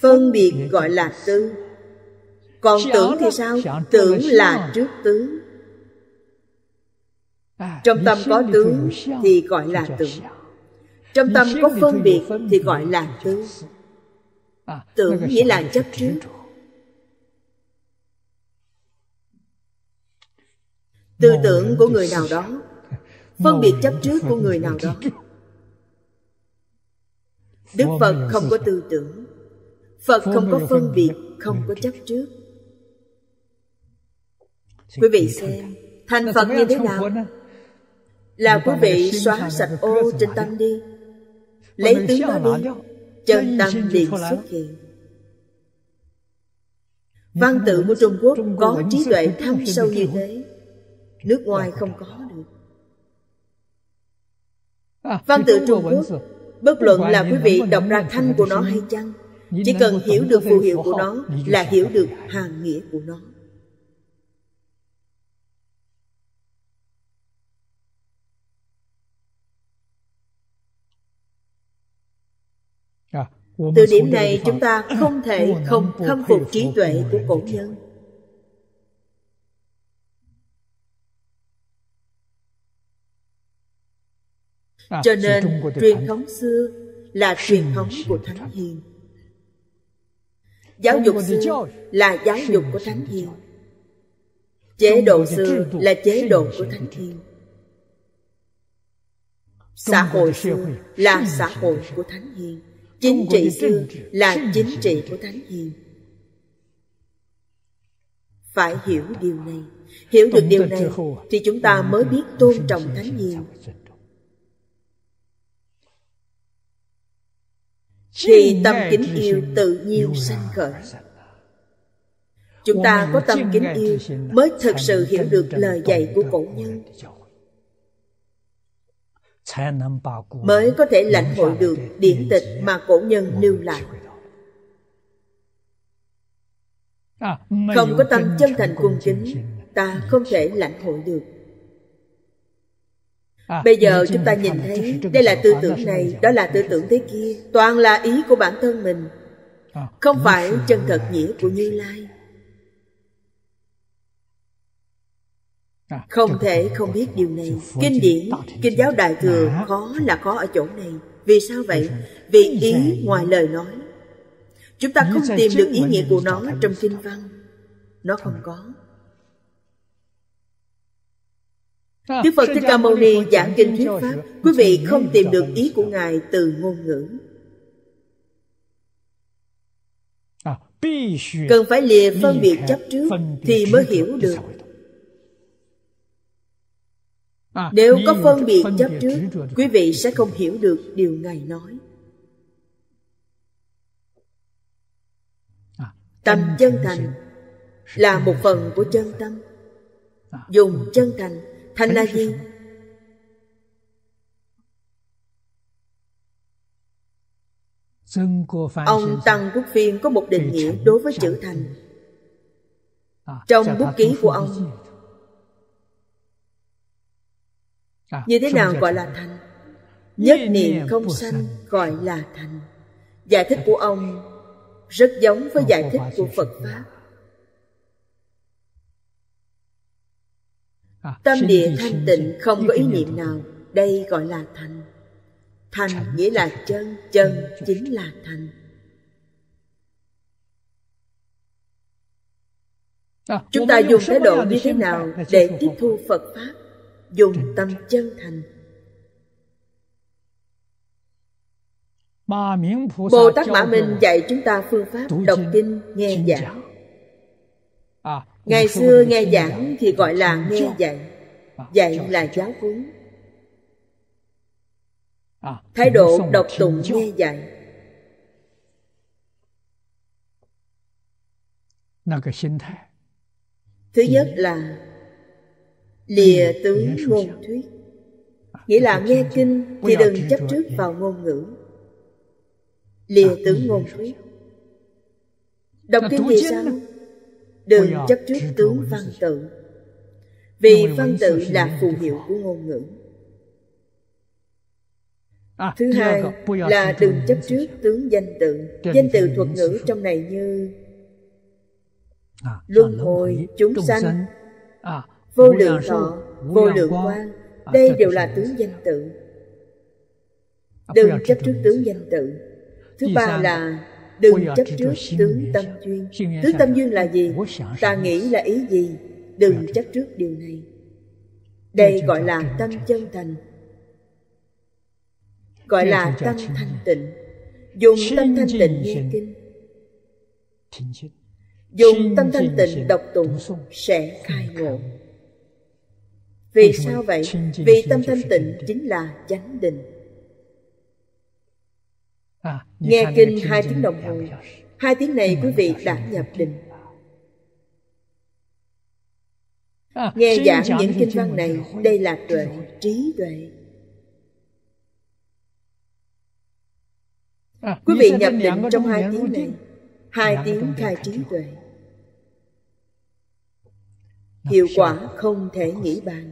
Phân à, biệt gọi là tư Còn à, tưởng thì sao? Tưởng là trước tướng Trong tâm có tướng thì gọi là tưởng Trong tâm có phân biệt thì gọi là tư Tưởng nghĩa là chấp trước tư tưởng của người nào đó phân biệt chấp trước của người nào đó đức phật không có tư tưởng phật không có phân biệt không có chấp trước quý vị xem thành phật như thế nào là quý vị xóa sạch ô trên tâm đi lấy tướng nó đi chân tâm liền xuất hiện văn tự của trung quốc có trí tuệ thâm sâu như thế Nước ngoài không có được à, Văn tự Trung Quốc Bất luận là quý vị đọc ra thanh của nó hay chăng Chỉ cần hiểu được phù hiệu của nó Là hiểu được hàng nghĩa của nó à, Từ điểm này chúng ta không thể không khâm phục trí tuệ của cổ nhân cho nên truyền thống xưa là truyền thống của thánh hiền giáo dục xưa là giáo dục của thánh hiền chế độ xưa là chế độ của thánh hiền xã hội xưa là xã hội của thánh hiền chính trị xưa là chính trị của thánh hiền phải hiểu điều này hiểu được điều này thì chúng ta mới biết tôn trọng thánh hiền thì tâm kính yêu tự nhiên sanh khởi chúng ta có tâm kính yêu mới thực sự hiểu được lời dạy của cổ nhân mới có thể lãnh hội được điển tịch mà cổ nhân lưu lại à, không có tâm chân thành cung kính ta không thể lãnh hội được À, bây giờ chúng ta nhìn thấy đây là tư tưởng này đó là tư tưởng thế kia toàn là ý của bản thân mình à, không phải chân thật nghĩa của như lai à, không thể không biết điều này kinh điển kinh giáo đại thừa khó là khó ở chỗ này vì sao vậy vì ý ngoài lời nói chúng ta không tìm được ý nghĩa của nó trong kinh văn nó không có Đức Phật Thích Ca Mâu Ni giảng kinh thuyết pháp Quý vị không tìm được ý của Ngài từ ngôn ngữ à, Cần phải lìa phân biệt chấp trước Thì mới hiểu được à, Nếu có phân biệt chấp trước Quý vị sẽ không hiểu được điều Ngài nói à, Tâm chân thành Là một phần của chân tâm Dùng chân thành Thanh là gì? Ông Tăng Quốc Phiên có một định nghĩa đối với chữ thành à, Trong bút ký của ông à, Như thế nào gọi là thành? Nhất niệm không sanh gọi là thành Giải thích của ông rất giống với giải thích của Phật Pháp À, tâm địa thanh tịnh không có ý niệm nào đây gọi là thành thành nghĩa là chân chân chính là thành à, chúng ta dùng thái độ như thế nào để tiếp thu phật pháp dùng tâm chân thành bồ tát mã minh dạy chúng ta phương pháp đọc kinh nghe giảng ngày xưa nghe giảng thì gọi là nghe dạy dạy là giáo huấn à, thái độ độc tụng nghe dạy thứ nhất là lìa tướng ngôn thuyết à, nghĩa là nghe kinh thì đừng chấp trước vào ngôn ngữ à, lìa tướng ngôn thuyết đọc kinh thì sao đừng à, chấp trước tướng văn tự vì văn tự là phù hiệu của ngôn ngữ à, thứ hai à, là đừng chấp trước tướng danh tự danh tự thuật ngữ trong này như luân hồi chúng sanh vô lượng thọ vô lượng quan đây đều là tướng danh tự đừng chấp trước tướng danh tự thứ ba là đừng à, chấp trước tướng tâm duyên tướng tâm duyên là gì ta nghĩ là ý gì đừng chấp trước điều này đây gọi là tâm chân thành gọi là tâm thanh tịnh dùng tâm thanh tịnh nghe kinh dùng tâm thanh tịnh đọc tụng sẽ khai ngộ vì sao vậy vì tâm thanh tịnh chính là chánh định À, nghe kinh hai tiếng đồng hồ hai tiếng này quý vị đã nhập định à, nghe giảng những kinh văn này đây là tuệ trí tuệ à, quý vị nhập định trong hai tiếng này hai tiếng khai trí tuệ hiệu quả không thể nghĩ bàn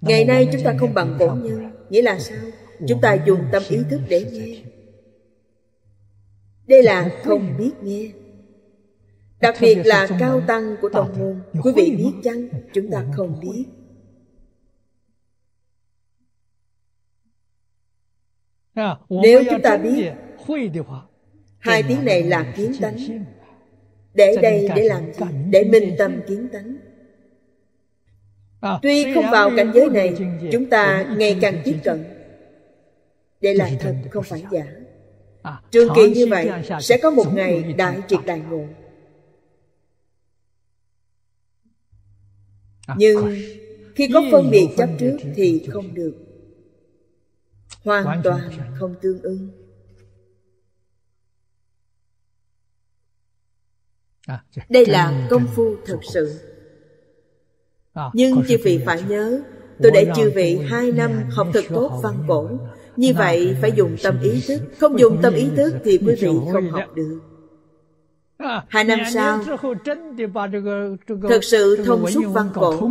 ngày nay chúng ta không bằng cổ nhân nghĩa là sao chúng ta dùng tâm ý thức để nghe đây là không biết nghe đặc biệt là cao tăng của tông môn quý vị biết chăng chúng ta không biết nếu chúng ta biết hai tiếng này là kiến tánh để đây để làm gì để minh tâm kiến tánh tuy không vào cảnh giới này chúng ta ngày càng tiếp cận đây là thật không phải giả à, trường kỳ như vậy sẽ có một ngày đại triệt đại ngộ à, nhưng khi có phân biệt chấp trước thì không được hoàn toàn không tương ưng à, đây là công phu thật sự nhưng chư vị phải nhớ tôi để chư vị hai năm học thật tốt văn cổ như vậy phải dùng tâm ý thức Không dùng tâm ý thức thì quý vị không học được à, Hai năm sau Thật ờ, ờ, sự ờ, thông suốt văn cổ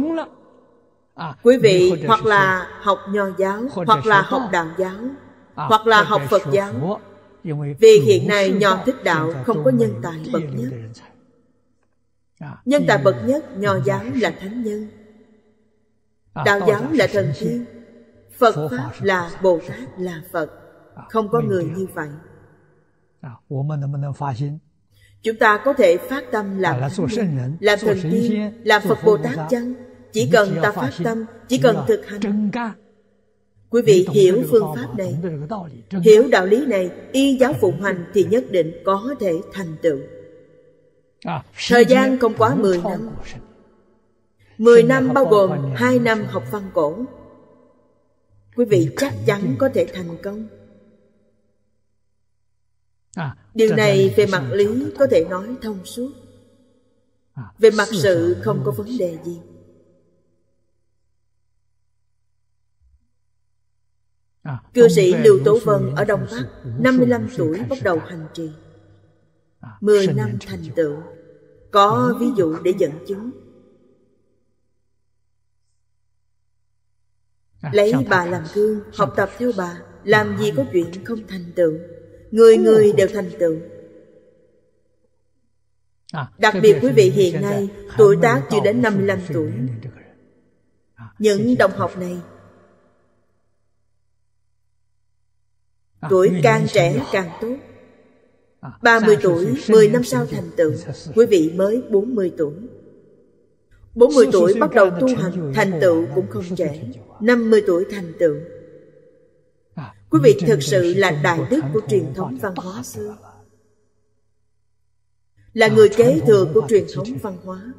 à, Quý vị hoặc là học nho giáo Hoặc là học đạo giáo à, Hoặc là học Phật giáo Vì hiện nay nho thích đạo Không có nhân tài bậc nhất Nhân tài bậc nhất Nho giáo là thánh nhân Đạo giáo là thần tiên phật pháp là bồ tát là phật à, không có người như vậy à, chúng ta có thể phát tâm làm à, thánh làm thần tiên làm phật bồ tát chăng chỉ cần ta phát tâm chỉ cần thực hành quý vị hiểu phương pháp này hiểu đạo lý này y giáo phụng hành thì nhất định có thể thành tựu thời gian không quá 10 năm 10 năm bao gồm 2 năm học văn cổ quý vị chắc chắn có thể thành công à, điều này về mặt lý có thể nói thông suốt à, về mặt sự không có vấn đề gì à, Cư sĩ Lưu Tố Vân ở Đông Bắc 55 tuổi bắt đầu hành trì 10 năm thành tựu Có ừ. ví dụ để dẫn chứng À, lấy bà làm gương học tập theo bà làm gì có chuyện không thành tựu người người đều thành tựu à, đặc biệt quý vị hiện nay tuổi tác chưa đến 55 tuổi à, những đồng học này tuổi càng trẻ càng tốt 30 tuổi, 10 năm sau thành tựu Quý vị mới 40 tuổi 40 tuổi bắt đầu tu hành Thành tựu cũng không trẻ 50 tuổi thành tựu à, Quý vị thực sự là đại đức của truyền thống văn hóa xưa Là người à, kế thừa của truyền thống văn hóa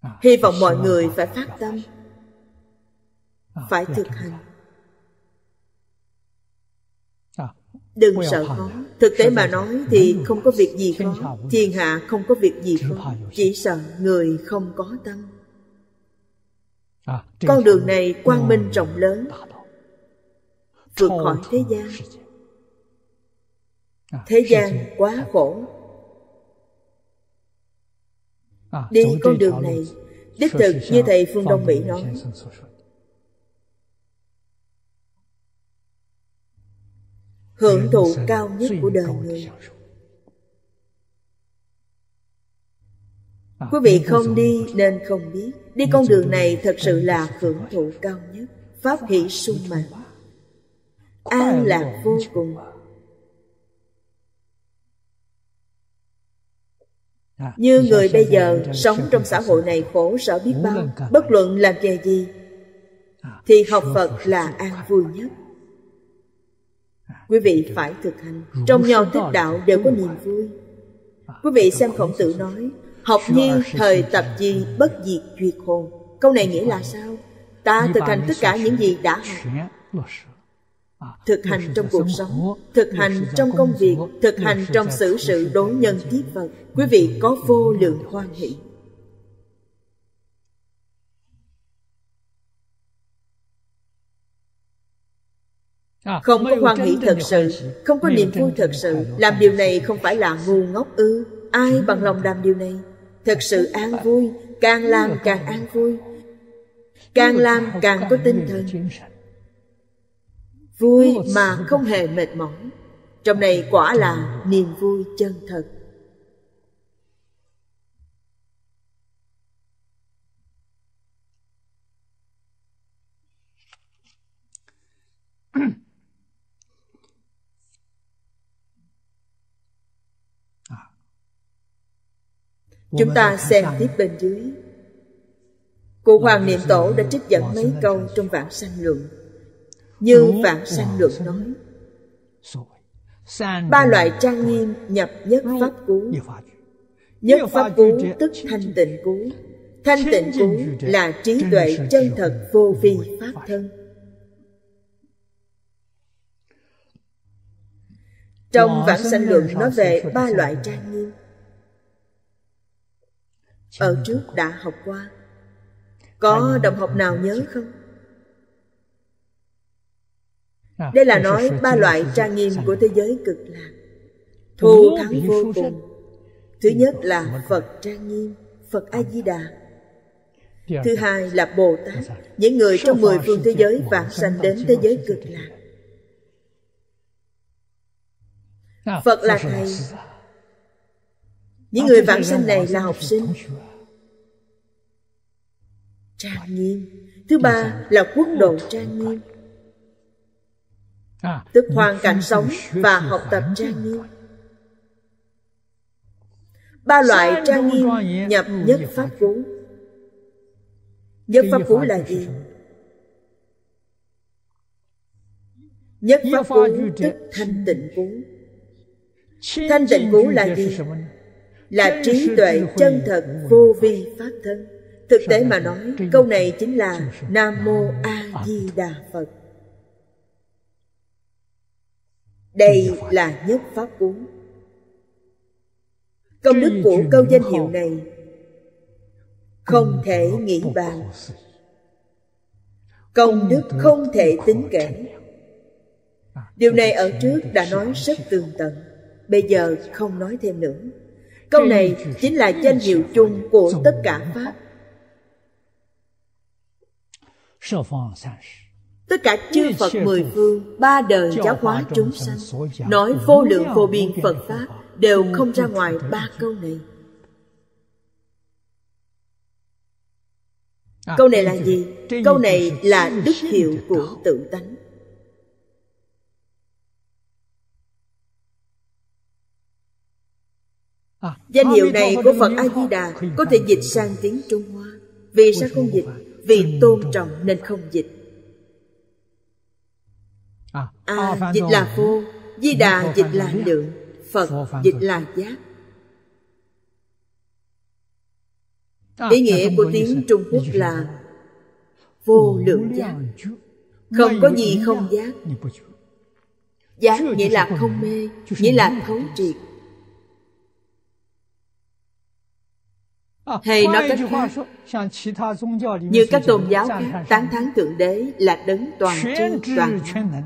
à, Hy vọng mọi người phải phát tâm Phải thực hành Đừng sợ khó Thực tế mà nói thì không có việc gì khó Thiên hạ không có việc gì khó Chỉ sợ người không có tâm À, con đường này quang minh rộng lớn vượt khỏi thế gian à, thế gian quá à. khổ đi con đường này đích thực như thầy phương đông mỹ nói hưởng thụ cao nhất của đời người quý vị không đi nên không biết Đi con đường này thật sự là hưởng thụ cao nhất Pháp hỷ sung mãn An lạc vô cùng Như người bây giờ sống trong xã hội này khổ sở biết bao Bất luận làm nghề gì Thì học Phật là an vui nhất Quý vị phải thực hành Trong nhau thích đạo đều có niềm vui Quý vị xem khổng tử nói Học nhiên thời tập di bất diệt duyệt hồn Câu này nghĩa là sao? Ta thực hành tất cả những gì đã học à, Thực hành trong cuộc sống Thực hành trong công việc Thực hành trong xử sự đối nhân tiếp vật Quý vị có vô lượng hoan hỷ à, không có hoan hỷ thật sự không có niềm vui thật sự làm điều này không phải là ngu ngốc ư ai bằng lòng làm điều này thật sự an vui càng làm càng an vui càng làm càng có tinh thần vui mà không hề mệt mỏi trong này quả là niềm vui chân thật Chúng ta xem tiếp bên dưới Cụ Hoàng Niệm Tổ đã trích dẫn mấy câu trong Vạn Sanh Luận Như Vạn Sanh Luận nói Ba loại trang nghiêm nhập nhất pháp cú Nhất pháp cú tức thanh tịnh cú Thanh tịnh cú là trí tuệ chân thật vô vi pháp thân Trong Vạn Sanh Luận nói về ba loại trang nghiêm ở trước đã học qua có đồng học nào nhớ không à, đây là nói ba loại trang nghiêm của thế giới cực lạc thù thắng vô cùng thứ nhất là phật trang nghiêm phật a di đà dạ, thứ dạ. hai là bồ tát dạ, những người trong mười phương thế giới vạn sanh đến thế giới cực lạc phật là thầy những người vãng sinh này là học sinh trang nghiêm thứ ba là quốc độ à, trang nghiêm tức hoàn cảnh sống và học tập trang nghiêm ba loại trang nghiêm nhập nhất pháp cú nhất pháp cú là gì nhất pháp cú tức thanh tịnh cú thanh tịnh cú là gì là trí tuệ chân thật vô vi pháp thân thực tế mà nói câu này chính là nam mô a di đà phật đây là nhất pháp cú công đức của câu danh hiệu này không thể nghĩ bàn công đức không thể tính kể điều này ở trước đã nói rất tường tận bây giờ không nói thêm nữa câu này chính là danh hiệu chung của tất cả pháp tất cả chư phật mười phương ba đời giáo hóa chúng sanh nói vô lượng vô biên phật pháp đều không ra ngoài ba câu này câu này là gì câu này là đức hiệu của tự tánh Danh hiệu này của Phật A-di-đà có thể dịch sang tiếng Trung Hoa. Vì sao không dịch? Vì tôn trọng nên không dịch. À, dịch là vô, Di Đà dịch là lượng, Phật dịch là giác. À, Ý nghĩa của tiếng Trung Quốc là vô lượng giác. Không có gì không giác. Giác nghĩa là không mê, nghĩa là thấu triệt Hay nói cách khác, như các tôn giáo khác, tán thán Thượng Đế là đấng toàn tri toàn năng.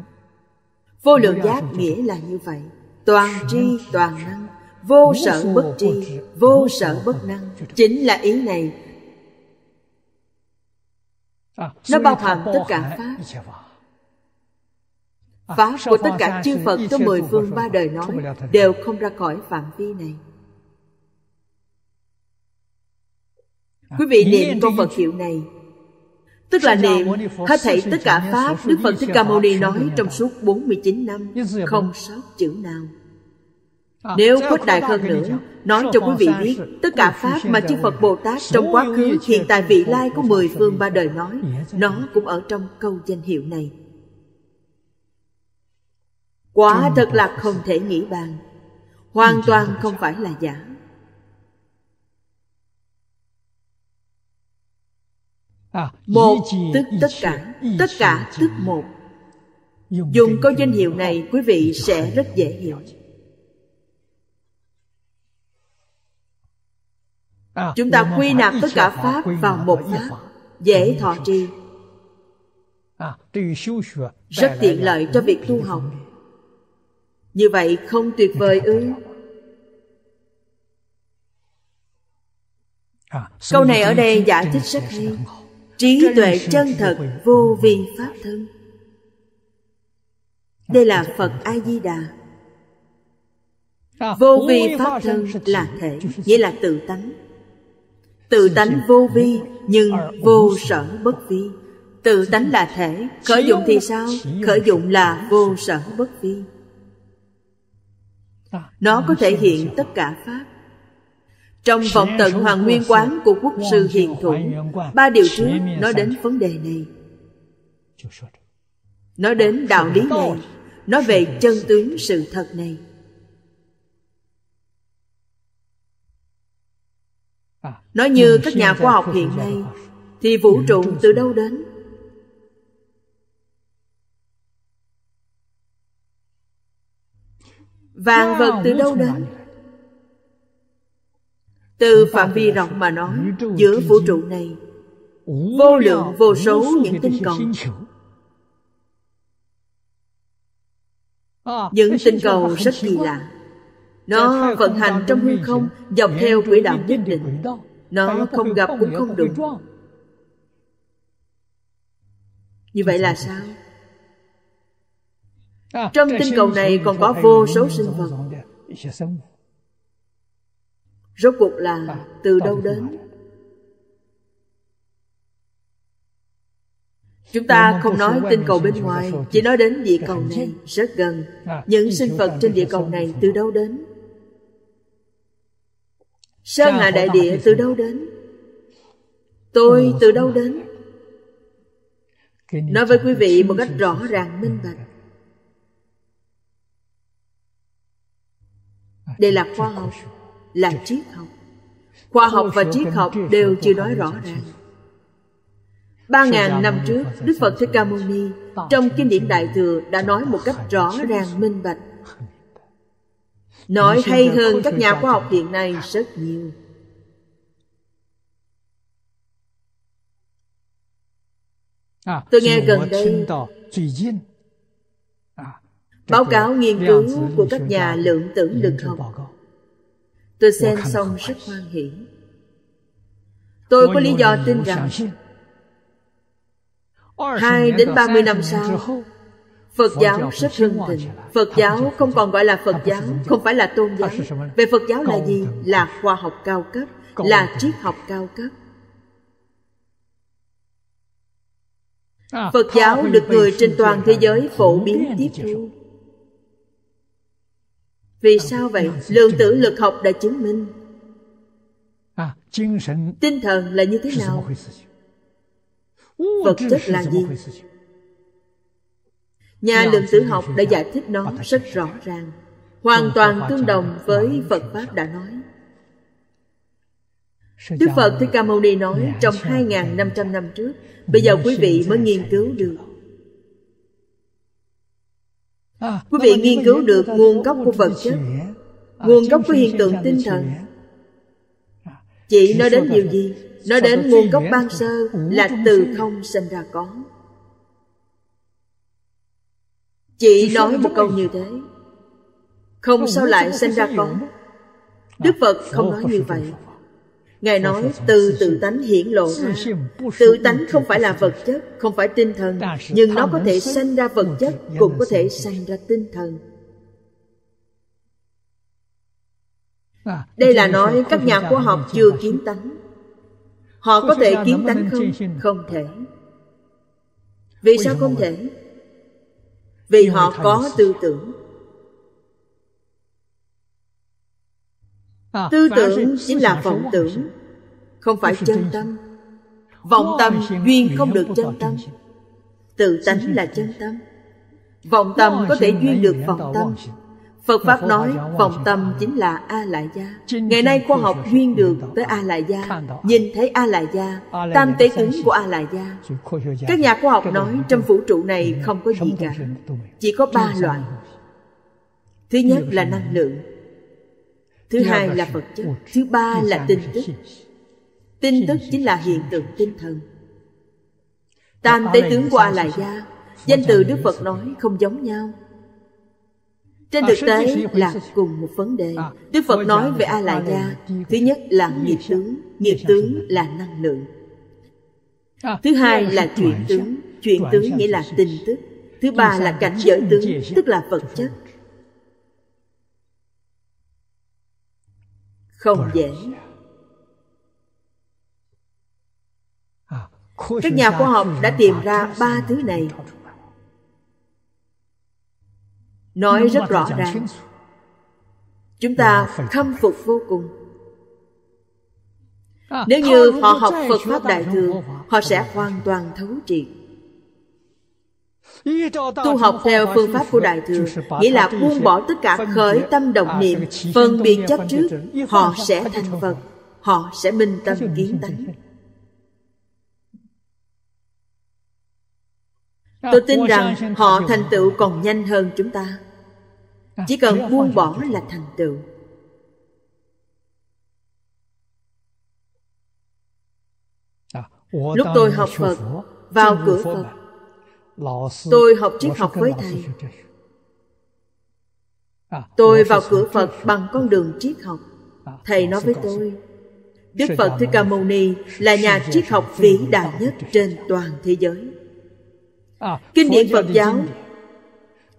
Vô lượng giác nghĩa là như vậy, toàn tri toàn năng, vô sở bất tri, vô sở bất năng, chính là ý này. À, à, nó bao hàm tất cả Pháp. Pháp của tất à, cả chư Phật trong mười phương ba đời nói đều không ra khỏi phạm vi này. À, quý vị niệm câu Phật hiệu này Tức là niệm hết thảy tất cả Pháp Đức Phật Thích Ca Mâu Ni nói trong suốt 49 năm Không sót chữ nào à, Nếu khuếch đại hơn nữa Nói cho quý vị biết Tất cả Pháp mà chư Phật Bồ Tát trong quá khứ Hiện tại vị lai của mười phương ba đời nói Nó cũng ở trong câu danh hiệu này Quả thật là không thể nghĩ bàn Hoàn toàn không phải là giả một tức tất cả tất cả tức một dùng câu danh hiệu này quý vị sẽ rất dễ hiểu chúng ta quy nạp tất cả pháp vào một pháp dễ thọ trì rất tiện lợi cho việc tu học như vậy không tuyệt vời ư câu này ở đây giải thích rất hay trí tuệ chân thật vô vi pháp thân đây là phật a di đà vô vi pháp thân là thể nghĩa là tự tánh tự tánh vô vi nhưng vô sở bất vi tự tánh là thể khởi dụng thì sao khởi dụng là vô sở bất vi dạ. nó có thể hiện tất cả pháp trong vọng tận Hoàng Nguyên Quán của Quốc sư Hiền Thủ, ba điều trước nói đến vấn đề này. Nói đến đạo lý này, nói về chân tướng sự thật này. À, nói như các nhà khoa học hiện nay, thì vũ trụ từ đâu đến? Vàng vật từ đâu đến? từ phạm vi rộng mà nói giữa vũ trụ này vô lượng vô số những tinh cầu à, những tinh cầu rất kỳ lạ nó vận hành trong hư không dọc theo quỹ đạo nhất định nó không gặp cũng không được như vậy là sao à, trong tinh cầu này còn có vô số sinh vật rốt cuộc là à, từ đâu đến Chúng ta không nói tinh cầu bên ngoài Chỉ nói đến địa cầu này rất gần à, Những sinh vật trên địa cầu này từ đâu đến Sơn Hà Đại Địa từ đâu đến Tôi ờ, từ đâu đến Nói với quý vị một cách rõ ràng minh bạch à, Đây là khoa học là triết học khoa học và triết học đều chưa nói rõ ràng ba ngàn năm trước đức phật thích ca mâu ni trong kinh điển đại thừa đã nói một cách rõ ràng minh bạch nói hay hơn các nhà khoa học hiện nay rất nhiều à, tôi nghe gần đây à, báo cáo nghiên cứu của các nhà lượng tử lực học Tôi xem xong rất hoan hỉ Tôi có lý do tin rằng hai đến ba mươi năm sau Phật giáo rất hưng thịnh Phật giáo không còn gọi là Phật giáo Không phải là tôn giáo Về Phật giáo là gì? Là khoa học cao cấp Là triết học cao cấp à, Phật giáo được người trên toàn thế giới phổ biến tiếp thu vì sao vậy? Lượng tử lực học đã chứng minh à, Tinh thần là như thế nào? Vật chất là gì? Nhà lượng tử học đã giải thích nó rất rõ ràng Hoàn toàn tương đồng với Phật Pháp đã nói Đức Phật Thích Ca Mâu Ni nói trong 2.500 năm trước Bây giờ quý vị mới nghiên cứu được À, quý vị nghiên cứu được à, nguồn gốc của vật chất à, nguồn gốc của hiện tượng tinh thần chị nói đến điều gì nói đến nguồn gốc ban sơ là từ không sinh ra có chị nói một câu như thế không sao lại sinh ra có đức phật không nói như vậy Ngài nói từ tự tánh hiển lộ ra Tự tánh không phải là vật chất Không phải tinh thần Nhưng nó có thể sanh ra vật chất Cũng có thể sanh ra tinh thần à, Đây là nói các nhà khoa học chưa kiến tánh Họ có thể kiến tánh không? Không thể Vì sao không thể? Vì họ có tư tưởng Ờ, tư tưởng chính là vọng tưởng không phải chân tâm vọng tâm duyên không được chân tâm tự tánh là chân tâm vọng tâm có thể duyên được vọng tâm Phật Pháp nói vọng tâm chính là A-lại-gia Ngày nay khoa học duyên được tới A-lại-gia Nhìn thấy A-lại-gia Tam tế tướng của A-lại-gia Các nhà khoa học nói trong vũ trụ này không có gì cả Chỉ có ba loại Thứ nhất là năng lượng thứ hai là vật chất thứ ba là tin tức tin tức chính là hiện tượng tinh thần tam tế tướng của a la gia danh từ đức phật nói không giống nhau à, trên thực tế là cùng một vấn đề à, đức phật nói về a la gia thứ nhất là nghiệp tướng nghiệp tướng là năng lượng à, thứ hai là chuyển tướng chuyển tướng nghĩa là tin tức thứ ba là cảnh giới tướng tức là vật chất không dễ các nhà khoa học đã tìm ra ba thứ này nói rất rõ ràng chúng ta khâm phục vô cùng nếu như họ học phật pháp đại thừa họ sẽ hoàn toàn thấu triệt Tu học theo phương pháp của Đại Thừa nghĩa là buông bỏ tất cả khởi tâm động niệm, phân biệt chấp trước, họ sẽ thành Phật, họ sẽ minh tâm kiến tánh. Tôi tin rằng họ thành tựu còn nhanh hơn chúng ta. Chỉ cần buông bỏ là thành tựu. Lúc tôi học Phật, vào cửa Phật, Tôi học triết học với thầy. À, tôi vào cửa Phật bằng con đường triết học. À, thầy nói với tôi, Đức Phật Thích Ca Mâu Ni là nhà triết học vĩ đại nhất trên toàn thế giới. À, Kinh điển Phật giáo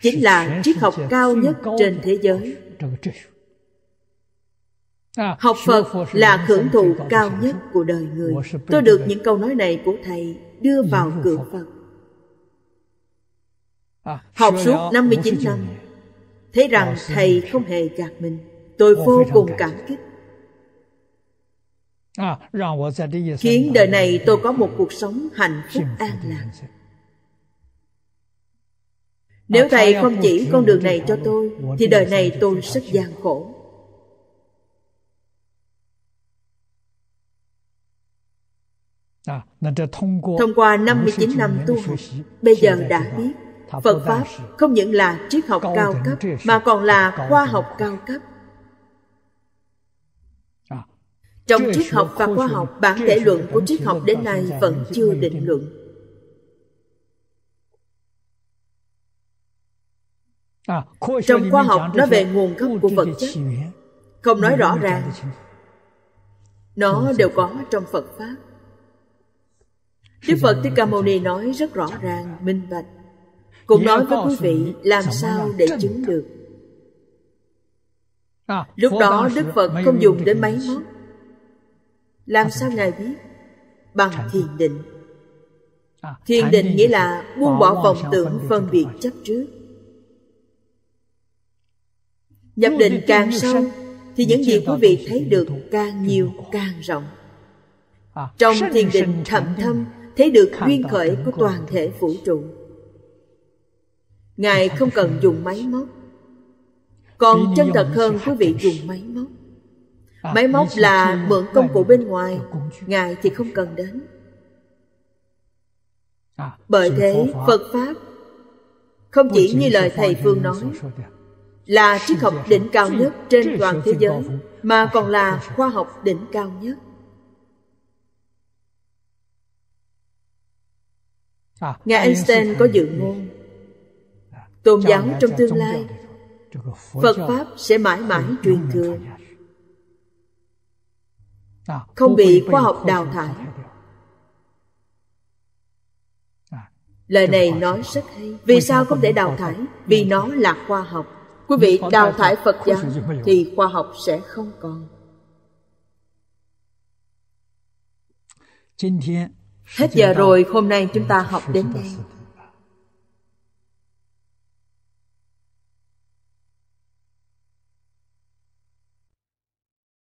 chính là triết học cao nhất trên thế giới. Học Phật là hưởng thụ cao nhất của đời người. Tôi được những câu nói này của Thầy đưa vào cửa Phật À, học suốt 59 năm Thấy rằng Thầy không hề gạt mình Tôi vô cùng cảm kích à, Khiến đời này tôi có một cuộc sống hạnh phúc an lạc Nếu à, Thầy không chỉ con đường này cho tôi Thì đời này tôi rất gian khổ Thông qua 59 năm tu học Bây giờ đã biết phật pháp không những là triết học cao cấp mà còn là khoa học cao cấp à, trong triết học và khoa học bản thể luận của triết học đến nay vẫn chưa định luận à, trong khoa học nói về nguồn gốc của vật chất không nói rõ ràng nó đều có trong phật pháp đức phật thích ca mâu ni nói rất rõ ràng minh bạch cũng nói với quý vị làm sao để chứng được à, lúc đó đức phật không dùng đến máy móc làm sao ngài biết bằng thiền định à, thiền định nghĩa là buông bỏ vọng tưởng phân biệt chấp trước nhập định càng sâu thì những gì quý vị à, thấy được càng nhiều càng rộng trong thiền định thậm thâm thấy được duyên khởi của toàn thể vũ trụ ngài không cần dùng máy móc còn chân thật hơn quý vị dùng máy móc à, máy móc là mượn công cụ bên ngoài ngài thì không cần đến à, bởi thế phật pháp không chỉ như lời thầy phương nói là triết học đỉnh cao nhất trên toàn thế giới mà còn là khoa học đỉnh cao nhất à, ngài einstein có dự ngôn tôn giáo trong tương lai phật pháp sẽ mãi mãi truyền thừa không bị khoa học đào thải lời này nói rất hay vì sao không thể đào thải vì nó là khoa học quý vị đào thải phật giáo thì khoa học sẽ không còn hết giờ rồi hôm nay chúng ta học đến đây